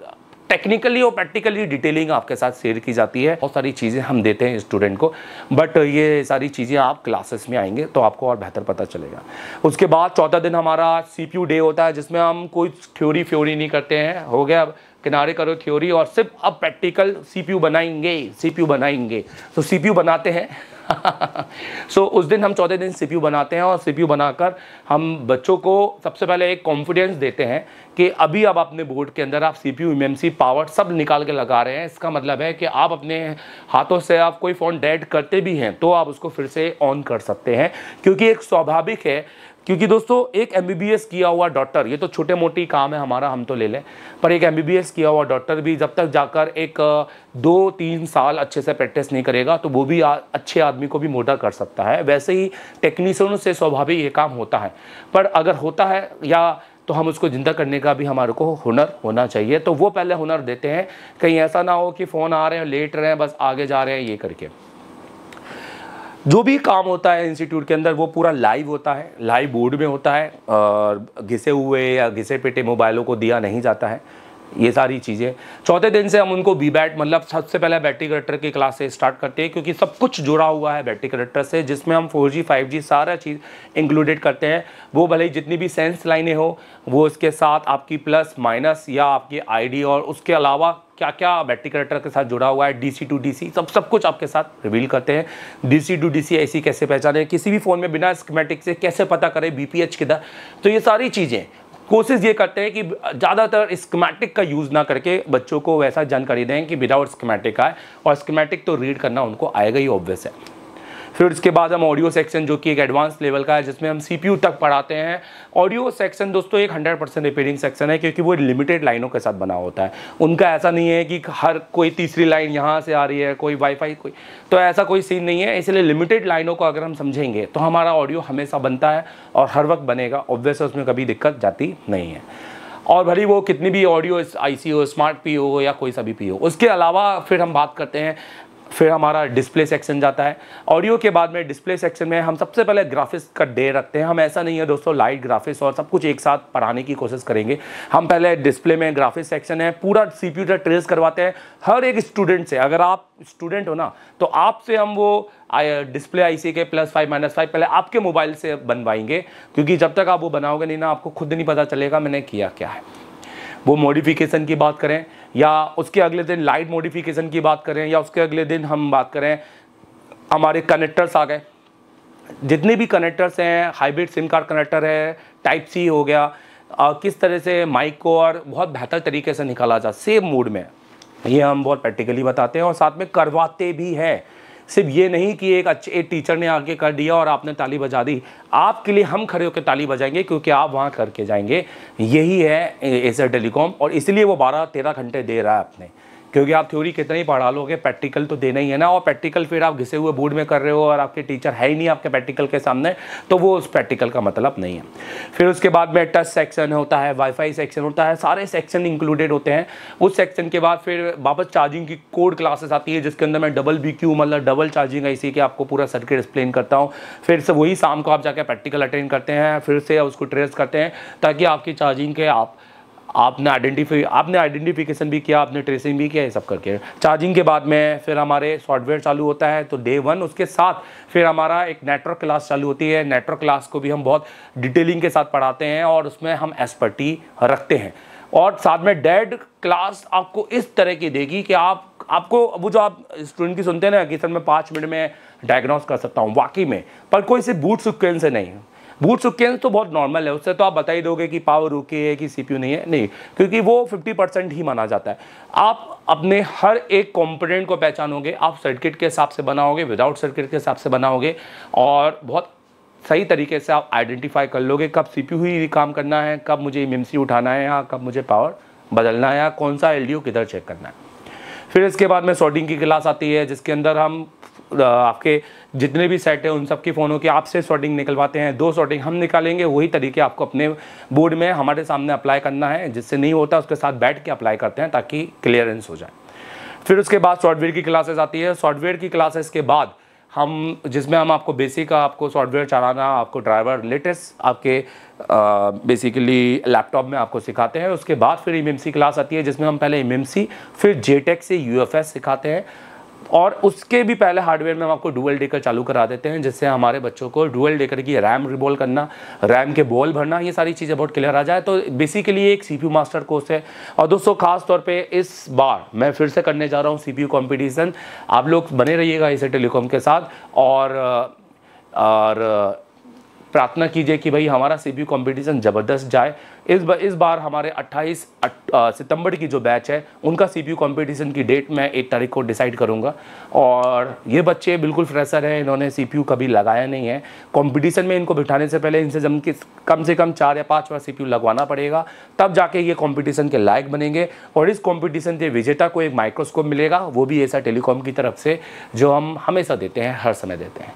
टेक्निकली और प्रैक्टिकली डिटेलिंग आपके साथ शेयर की जाती है बहुत सारी चीज़ें हम देते हैं स्टूडेंट को बट ये सारी चीज़ें आप क्लासेस में आएंगे तो आपको और बेहतर पता चलेगा उसके बाद चौथा दिन हमारा सी डे होता है जिसमें हम कोई थ्योरी फ्योरी नहीं करते हैं हो गया अब किनारे करो थ्योरी और सिर्फ अब प्रैक्टिकल सीपीयू बनाएंगे सीपीयू बनाएंगे तो सीपीयू बनाते हैं सो so, उस दिन हम चौदह दिन सीपीयू बनाते हैं और सीपीयू बनाकर हम बच्चों को सबसे पहले एक कॉन्फिडेंस देते हैं कि अभी अब अपने बोर्ड के अंदर आप सीपीयू एमएमसी पावर सब निकाल के लगा रहे हैं इसका मतलब है कि आप अपने हाथों से आप कोई फ़ोन डेड करते भी हैं तो आप उसको फिर से ऑन कर सकते हैं क्योंकि एक स्वाभाविक है क्योंकि दोस्तों एक एम किया हुआ डॉक्टर ये तो छोटे मोटी काम है हमारा हम तो ले लें पर एक एम किया हुआ डॉक्टर भी जब तक जाकर एक दो तीन साल अच्छे से प्रैक्टिस नहीं करेगा तो वो भी आ, अच्छे आदमी को भी मोटा कर सकता है वैसे ही टेक्नीशियनों से स्वाभाविक ये काम होता है पर अगर होता है या तो हम उसको ज़िंदा करने का भी हमारे को हुनर होना चाहिए तो वो पहले हुनर देते हैं कहीं ऐसा ना हो कि फ़ोन आ रहे हैं लेट रहे हैं बस आगे जा रहे हैं ये करके जो भी काम होता है इंस्टीट्यूट के अंदर वो पूरा लाइव होता है लाइव बोर्ड में होता है और घिसे हुए या घिसे पिटे मोबाइलों को दिया नहीं जाता है ये सारी चीज़ें चौथे दिन से हम उनको बी बैट मतलब सबसे पहले बैटरी करेक्टर की क्लास से स्टार्ट करते हैं क्योंकि सब कुछ जुड़ा हुआ है बैटरी करेक्टर से जिसमें हम फोर जी फाइव जी सारा चीज़ इंक्लूडेड करते हैं वो भले ही जितनी भी सेंस लाइनें हो वो उसके साथ आपकी प्लस माइनस या आपकी आईडी और उसके अलावा क्या क्या बैटरी करेक्टर के साथ जुड़ा हुआ है डी टू डी सब सब कुछ आपके साथ रिवील करते हैं डी टू सी ऐसी कैसे पहचाने किसी भी फ़ोन में बिना स्कमेटिक से कैसे पता करें बी किधर तो ये सारी चीज़ें कोशिश ये करते हैं कि ज़्यादातर स्कमेटिक का यूज़ ना करके बच्चों को वैसा जानकारी दें कि विदाउट स्कमेटिक आए और स्कमेटिक तो रीड करना उनको आएगा ही ऑब्वियस है फिर इसके बाद हम ऑडियो सेक्शन जो कि एक एडवांस लेवल का है जिसमें हम सी तक पढ़ाते हैं ऑडियो सेक्शन दोस्तों एक हंड्रेड परसेंट रिपेयरिंग सेक्शन है क्योंकि वो लिमिटेड लाइनों के साथ बना होता है उनका ऐसा नहीं है कि हर कोई तीसरी लाइन यहाँ से आ रही है कोई वाईफाई कोई तो ऐसा कोई सीन नहीं है इसलिए लिमिटेड लाइनों को अगर हम समझेंगे तो हमारा ऑडियो हमेशा बनता है और हर वक्त बनेगा ऑब्वियस उसमें कभी दिक्कत जाती नहीं है और भली वो कितनी भी ऑडियो आई सी हो स्मार्ट पी हो या कोई सा भी पी हो उसके अलावा फिर हम बात करते हैं फिर हमारा डिस्प्ले सेक्शन जाता है ऑडियो के बाद में डिस्प्ले सेक्शन में हम सबसे पहले ग्राफिक्स का डे रखते हैं हम ऐसा नहीं है दोस्तों लाइट ग्राफिक्स और सब कुछ एक साथ पढ़ाने की कोशिश करेंगे हम पहले डिस्प्ले में ग्राफिक्स सेक्शन है पूरा सी पी ट्रेस करवाते हैं हर एक स्टूडेंट से अगर आप स्टूडेंट हो ना तो आपसे हम वो डिस्प्ले आई के प्लस फाइव माइनस फाइव पहले आपके मोबाइल से बनवाएंगे क्योंकि जब तक आप वो बनाओगे नहीं ना आपको खुद नहीं पता चलेगा मैंने किया क्या है वो मॉडिफिकेशन की बात करें या उसके अगले दिन लाइट मॉडिफिकेशन की बात करें या उसके अगले दिन हम बात करें हमारे कनेक्टर्स आ गए जितने भी कनेक्टर्स हैं हाइब्रिड सिम कार्ड कनेक्टर है टाइप सी हो गया आ, किस तरह से माइक को और बहुत बेहतर तरीके से निकाला जा सेम मूड में ये हम बहुत प्रैक्टिकली बताते हैं और साथ में करवाते भी हैं सिर्फ ये नहीं कि एक अच्छे एक टीचर ने आगे कर दिया और आपने ताली बजा दी आपके लिए हम खड़े होकर ताली बजाएंगे क्योंकि आप वहाँ करके जाएंगे यही है एसर टेलीकॉम और इसलिए वो बारह तेरह घंटे दे रहा है अपने क्योंकि आप थ्योरी कितना ही पढ़ा लोगे प्रैक्टिकल तो देना ही है ना और प्रैक्टिकल फिर आप घिसे हुए बोर्ड में कर रहे हो और आपके टीचर है ही नहीं आपके प्रैक्टिकल के सामने तो वो उस प्रैक्टिकल का मतलब नहीं है फिर उसके बाद में टच सेक्शन होता है वाईफाई सेक्शन होता है सारे सेक्शन इंक्लूडेड होते हैं उस सेक्शन के बाद फिर वापस चार्जिंग की कोड क्लासेस आती है जिसके अंदर मैं डबल बी क्यू मतलब डबल चार्जिंग ऐसी कि आपको पूरा सर्किट एक्सप्लेन करता हूँ फिर से वही शाम को आप जाकर प्रैक्टिकल अटेंड करते हैं फिर से उसको ट्रेस करते हैं ताकि आपकी चार्जिंग के आप आपने आइडेंटिफाई आपने आइडेंटिफिकेशन भी किया आपने ट्रेसिंग भी किया ये सब करके चार्जिंग के बाद में फिर हमारे सॉफ्टवेयर चालू होता है तो डे वन उसके साथ फिर हमारा एक नेटवर्क क्लास चालू होती है नेटवर्क क्लास को भी हम बहुत डिटेलिंग के साथ पढ़ाते हैं और उसमें हम एक्सपर्टी रखते हैं और साथ में डेड क्लास आपको इस तरह की देगी कि आप आपको वो जो आप स्टूडेंट की सुनते हैं ना कि सर मैं पाँच मिनट में डायग्नोस कर सकता हूँ वाकई में पर कोई सिर्फ बूट सिक्वेंस है नहीं बूट सिक्वेंस तो बहुत नॉर्मल है उससे तो आप बता ही दोगे कि पावर रुके है कि सीपीयू नहीं है नहीं क्योंकि वो 50 परसेंट ही माना जाता है आप अपने हर एक कॉम्पोनेंट को पहचानोगे आप सर्किट के हिसाब से बनाओगे विदाउट सर्किट के हिसाब से बनाओगे और बहुत सही तरीके से आप आइडेंटिफाई कर लोगे कब सी ही काम करना है कब मुझे एम उठाना है या कब मुझे पावर बदलना है या कौन सा एल किधर चेक करना है फिर इसके बाद में सॉर्टिंग की क्लास आती है जिसके अंदर हम आपके जितने भी सेट है उन सब के फ़ोनों की आपसे शॉर्टिंग निकलवाते हैं दो शॉर्टिंग हम निकालेंगे वही तरीके आपको अपने बोर्ड में हमारे सामने अप्लाई करना है जिससे नहीं होता उसके साथ बैठ के अप्लाई करते हैं ताकि क्लियरेंस हो जाए फिर उसके बाद सॉफ्टवेयर की क्लासेस आती है सॉफ्टवेयर की क्लासेस के बाद हम जिसमें हम आपको बेसिक आपको सॉफ्टवेयर चलाना आपको ड्राइवर लेटेस्ट आपके बेसिकली लैपटॉप में आपको सिखाते हैं उसके बाद फिर एम क्लास आती है जिसमें हम पहले एम फिर जे से यू सिखाते हैं और उसके भी पहले हार्डवेयर में हम आपको डुअल डेकर चालू करा देते हैं जिससे हमारे बच्चों को डुअल डेकर की रैम रिबोल करना रैम के बॉल भरना ये सारी चीज़ें बहुत क्लियर आ जाए तो बेसिकली एक सी मास्टर कोर्स है और दोस्तों खास तौर पर इस बार मैं फिर से करने जा रहा हूँ सी पी आप लोग बने रहिएगा इसे टेलीकॉम के साथ और और प्रार्थना कीजिए कि भाई हमारा सी पी ज़बरदस्त जाए इस बार इस बार हमारे 28 सितंबर की जो बैच है उनका सीपीयू कंपटीशन की डेट मैं एक तारीख को डिसाइड करूंगा और ये बच्चे बिल्कुल फ्रेशर हैं इन्होंने सीपीयू कभी लगाया नहीं है कंपटीशन में इनको बिठाने से पहले इनसे जम के कम से कम चार या पाँच बार सीपीयू लगवाना पड़ेगा तब जाके ये कॉम्पिटिशन के लायक बनेंगे और इस कॉम्पिटिशन के विजेता को एक माइक्रोस्कोप मिलेगा वो भी ऐसा टेलीकॉम की तरफ से जो हम हमेशा देते हैं हर समय देते हैं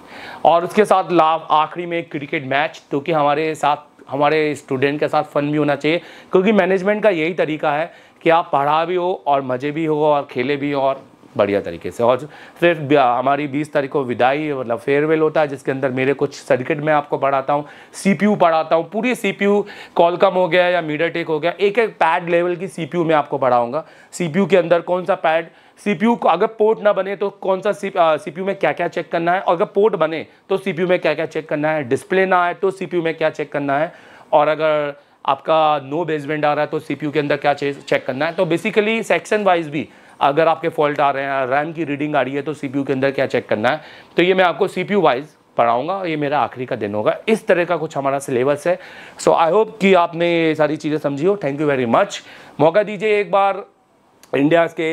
और उसके साथ लाभ आखिरी में क्रिकेट मैच क्योंकि हमारे साथ हमारे स्टूडेंट के साथ फ़न भी होना चाहिए क्योंकि मैनेजमेंट का यही तरीका है कि आप पढ़ा भी हो और मज़े भी हो और खेले भी हो और बढ़िया तरीके से और फिर हमारी 20 तारीख को विदाई मतलब फेयरवेल होता है जिसके अंदर मेरे कुछ सर्किट में आपको पढ़ाता हूँ सीपीयू पढ़ाता हूँ पूरी सीपीयू कॉलकम हो गया या मीडिया टेक हो गया एक एक पैड लेवल की सीपीयू में आपको पढ़ाऊँगा सीपीयू के अंदर कौन सा पैड सीपीयू को अगर पोर्ट ना बने तो कौन सा सीपीयू में क्या क्या चेक करना है और अगर पोर्ट बने तो सीपीयू में क्या क्या चेक करना है डिस्प्ले ना आए तो सीपीयू में क्या चेक करना है और अगर आपका नो बेसमेंट आ रहा है तो सीपीयू के अंदर क्या चेक करना है तो बेसिकली सेक्शन वाइज भी अगर आपके फॉल्ट आ रहे हैं रैम की रीडिंग आ रही है तो सीपीयू के अंदर क्या चेक करना है तो ये मैं आपको सीपीयू वाइज पढ़ाऊंगा ये मेरा आखिरी का दिन होगा इस तरह का कुछ हमारा सिलेबस है सो आई होप कि आपने ये सारी चीज़ें समझी हो थैंक यू वेरी मच मौका दीजिए एक बार इंडिया के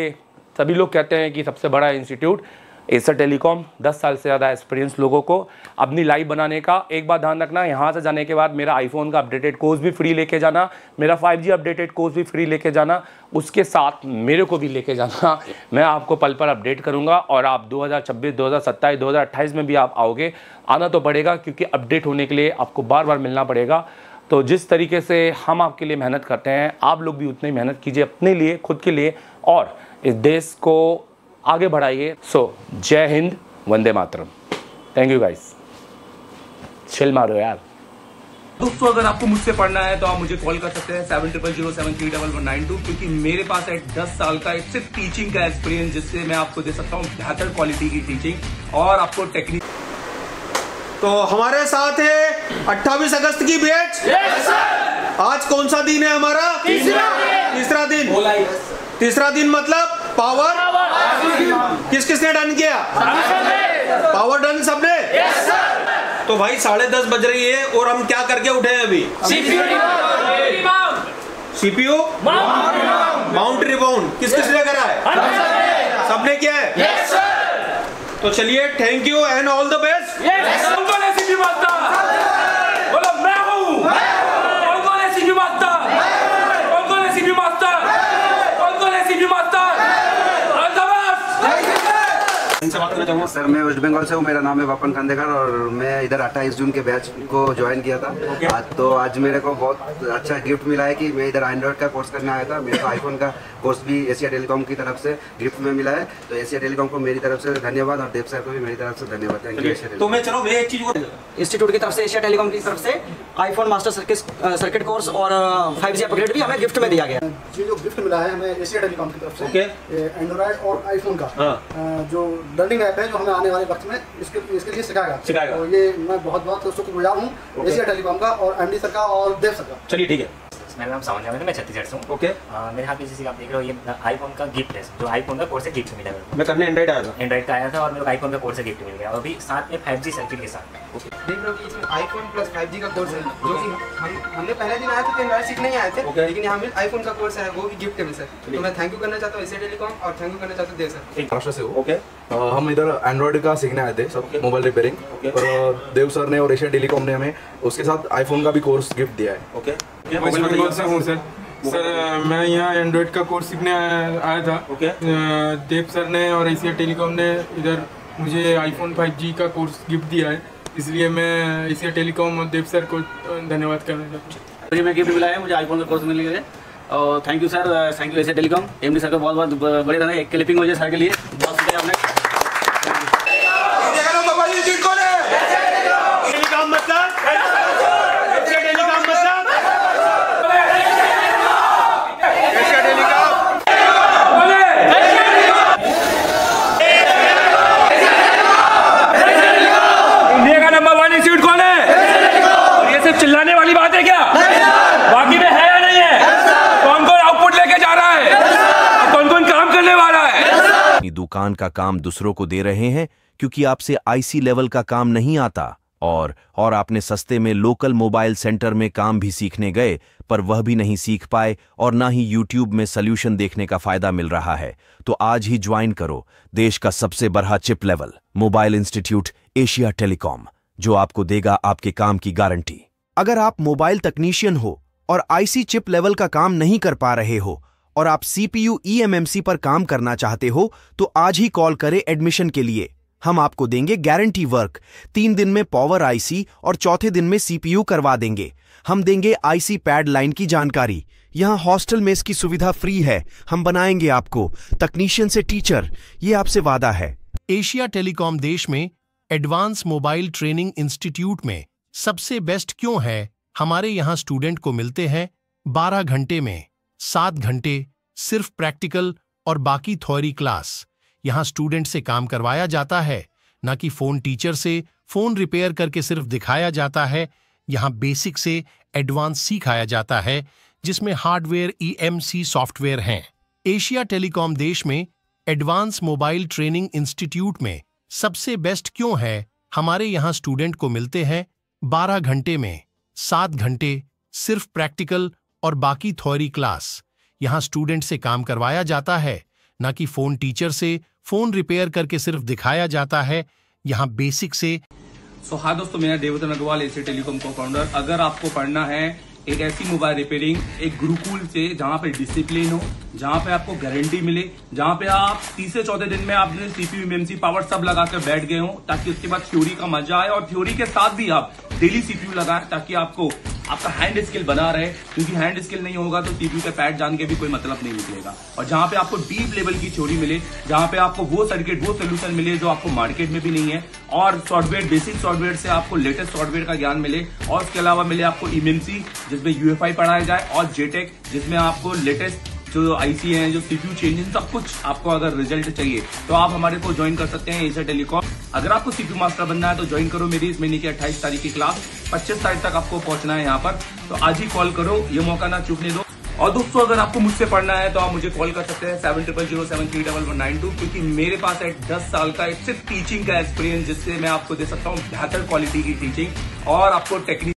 सभी लोग कहते हैं कि सबसे बड़ा इंस्टीट्यूट एसर टेलीकॉम 10 साल से ज़्यादा एक्सपीरियंस लोगों को अपनी लाइफ बनाने का एक बार ध्यान रखना यहाँ से जाने के बाद मेरा आईफोन का अपडेटेड कोर्स भी फ्री लेके जाना मेरा 5G अपडेटेड कोर्स भी फ्री लेके जाना उसके साथ मेरे को भी लेके जाना मैं आपको पल पर अपडेट करूँगा और आप 2026, 2027, 2028 में भी आप आओगे आना तो पड़ेगा क्योंकि अपडेट होने के लिए आपको बार बार मिलना पड़ेगा तो जिस तरीके से हम आपके लिए मेहनत करते हैं आप लोग भी उतनी मेहनत कीजिए अपने लिए खुद के लिए और इस देश को आगे बढ़ाइए सो so, जय हिंद वंदे मातरम थैंक यू गाइस छिल मारो यार दोस्तों अगर आपको मुझसे पढ़ना है तो आप मुझे कॉल कर सकते हैं seven triple zero seven three double one nine two क्योंकि मेरे पास है दस साल का एक सिर्फ टीचिंग का एक्सपीरियंस जिससे मैं आपको दे सकता हूँ बेहतर क्वालिटी की टीचिंग और आपको टेक्निक तो हमारे साथ है अट्ठावी अगस्त की बैच yes, आज कौन सा दिन है हमारा तीसरा दिन तीसरा दिन मतलब पावर किस किसने डन किया पावर डन सबने तो भाई साढ़े दस बज रही है और हम क्या करके उठे हैं अभी सीपीओ माउंट रिबाउंड किस किसने करा है सबने किया है तो चलिए thank you and all the best sir मैं वेस्ट बंगाल से हूँ मेरा नाम है बापन खांडेकर और मैं इधर अट्ठाईस जून के बैच को ज्वाइन किया था okay. आ, तो आज मेरे को बहुत अच्छा गिफ्ट मिला है कि मैं इधर एंड्रॉइड का कोर्स करने आया था मेरे को आईफोन का कोर्स भी एशिया टेलीकॉम की तरफ से गिफ्ट में मिला है तो एशिया टेलीकॉम को मेरी तरफ से धन्यवाद और देव सर को भी मेरी तरफ से धन्यवाद थैंक यू तो मैं चलो मैं एक चीज़ इंस्टीट्यूट की तरफ से एशिया टेलीकॉम की तरफ से iPhone master circuit circuit course और फाइव जी अपग्रेड भी हमें गिफ्ट में दिया गया ये जो गिफ्ट मिला है हमें एशिया टेलीकॉम की तरफ से एंड्रॉयड और आईफोन का हाँ। जो लर्निंग ऐप है जो हमें आने वाले वक्त में इसके इसके लिए सिखाएगा सिखाएगा और तो ये मैं बहुत बहुत शुक्रगुजार हूँ एशिया टेलीकॉम का और एम सर का और देव सर का चलिए ठीक है मेरा नाम सावन जावेद मैं छत्तीसगढ़ से हूँ ओके मेरे हाथ में जैसे आप देख रहे हो ये आईफोन का गिफ्ट है जो आईफोन का कोर्स है गिफ्ट मिला मेरे मैं करने एंड्राइड आया था एंड्रॉइड का आया था और मेरे को आईफोन का कोर्स है गिफ्ट मिल गया और अभी साथ में फाइव जी सर्किट के साथ देख रहे हो कि इसमें आईफोन प्लस फाइव जी का कोर्स है जो कि हम हमने पहले दिन आया था तो एंड्राइड सीख नहीं आए थे लेकिन यहाँ आई फोन का कोर्स है वो भी गिफ्ट है सर तो मैं थैंक यू करना चाहता हूँ इसे टेलीकॉम और थैंक यू करना चाहता हूँ देव सर एक से ओके हम इधर एंड्रॉयड का सीखने आए थे सब मोबाइल रिपेयरिंग और देव सर ने और एशिया टेलीकॉम ने हमें उसके साथ आईफोन का भी कोर्स गिफ्ट दिया है ओके सर मैं यहाँ एंड्रॉयड का कोर्स सीखने आया था देव सर ने और एशिया टेलीकॉम ने इधर मुझे आईफोन 5G का कोर्स गिफ्ट दिया है इसलिए मैं एशिया टेलीकॉम और देव सर को धन्यवाद करना चाहता हूँ मुझे आईफोन का कोर्स मिल गया और thank you sir thank you ऐसे टेलीकॉम एम सर का बहुत बहुत बड़े धन एक क्लिपिंग हो जाए सर के लिए बहुत शुक्रिया आपने टेलीकॉम मतलब इंसान का काम दूसरों को दे रहे हैं क्योंकि आपसे आईसी लेवल का काम नहीं आता और और आपने सस्ते में लोकल मोबाइल सेंटर में काम भी सीखने गए पर वह भी नहीं सीख पाए और ना ही यूट्यूब में सोल्यूशन देखने का फायदा मिल रहा है तो आज ही ज्वाइन करो देश का सबसे बड़ा chip level mobile institute Asia telecom जो आपको देगा आपके काम की गारंटी अगर आप मोबाइल तकनीशियन हो और आईसी चिप लेवल का काम नहीं कर पा रहे हो और आप सीपीयू ईएमएमसी e पर काम करना चाहते हो तो आज ही कॉल करें एडमिशन के लिए हम आपको देंगे गारंटी वर्क तीन दिन में पावर आईसी और चौथे दिन में सीपीयू करवा देंगे हम देंगे आईसी पैड लाइन की जानकारी यहाँ हॉस्टल में इसकी सुविधा फ्री है हम बनाएंगे आपको तकनीशियन से टीचर ये आपसे वादा है एशिया टेलीकॉम देश में एडवांस मोबाइल ट्रेनिंग इंस्टीट्यूट में सबसे बेस्ट क्यों है हमारे यहाँ स्टूडेंट को मिलते हैं बारह घंटे में सात घंटे सिर्फ प्रैक्टिकल और बाकी थ्योरी क्लास यहाँ स्टूडेंट से काम करवाया जाता है न कि फ़ोन टीचर से फ़ोन रिपेयर करके सिर्फ दिखाया जाता है यहाँ बेसिक से एडवांस सिखाया जाता है जिसमें हार्डवेयर ईएमसी e सॉफ्टवेयर हैं एशिया टेलीकॉम देश में एडवांस मोबाइल ट्रेनिंग इंस्टीट्यूट में सबसे बेस्ट क्यों है हमारे यहाँ स्टूडेंट को मिलते हैं 12 घंटे में 7 घंटे सिर्फ प्रैक्टिकल और बाकी थ्योरी क्लास यहाँ स्टूडेंट से काम करवाया जाता है न कि फोन टीचर से फोन रिपेयर करके सिर्फ दिखाया जाता है यहाँ बेसिक से सो so, हाँ दोस्तों मैं देवदन अग्रवाल एसी टेलीकॉम को फाउंडर अगर आपको पढ़ना है एक ऐसी मोबाइल रिपेयरिंग एक गुरुकुल से जहाँ पे डिसिप्लिन हो जहाँ पे आपको गारंटी मिले जहाँ पे आप तीसरे चौथे दिन में आपने सीपीयू एमएमसी पावर सब लगा कर बैठ गए हो ताकि उसके बाद थ्योरी का मजा आए और थ्योरी के साथ भी आप डेली सीपीयू लगाए ताकि आपको आपका हैंड स्किल बना रहे क्योंकि हैंड स्किल नहीं होगा तो टीपी का पैड जान के भी कोई मतलब नहीं निकलेगा और जहां पे आपको डीप लेवल की चोरी मिले जहां पे आपको वो सर्किट वो सोल्यूशन मिले जो आपको मार्केट में भी नहीं है और सॉफ्टवेयर बेसिक सॉफ्टवेयर से आपको लेटेस्ट सॉफ्टवेयर का ज्ञान मिले और उसके अलावा मिले आपको ईमएमसी जिसमें यूएफआई पढ़ाया जाए और जेटेक जिसमें आपको लेटेस्ट जो आईसी है जो सीपीयू चेंज सब कुछ आपको अगर रिजल्ट चाहिए तो आप हमारे को ज्वाइन कर सकते हैं एशिया टेलीकॉम अगर आपको सीपी मास्टर बनना है तो ज्वाइन करो मेरी इस महीने की अट्ठाईस तारीख की क्लास पच्चीस तारीख तक आपको पहुंचना है यहाँ पर तो आज ही कॉल करो ये मौका ना चूकने दो और दोस्तों अगर आपको मुझसे पढ़ना है तो आप मुझे कॉल कर सकते हैं seven triple zero seven three double one nine two क्योंकि मेरे पास है दस साल का एक सिर्फ टीचिंग का एक्सपीरियंस जिससे मैं आपको दे सकता हूँ बेहतर क्वालिटी की टीचिंग और आपको टेक्निक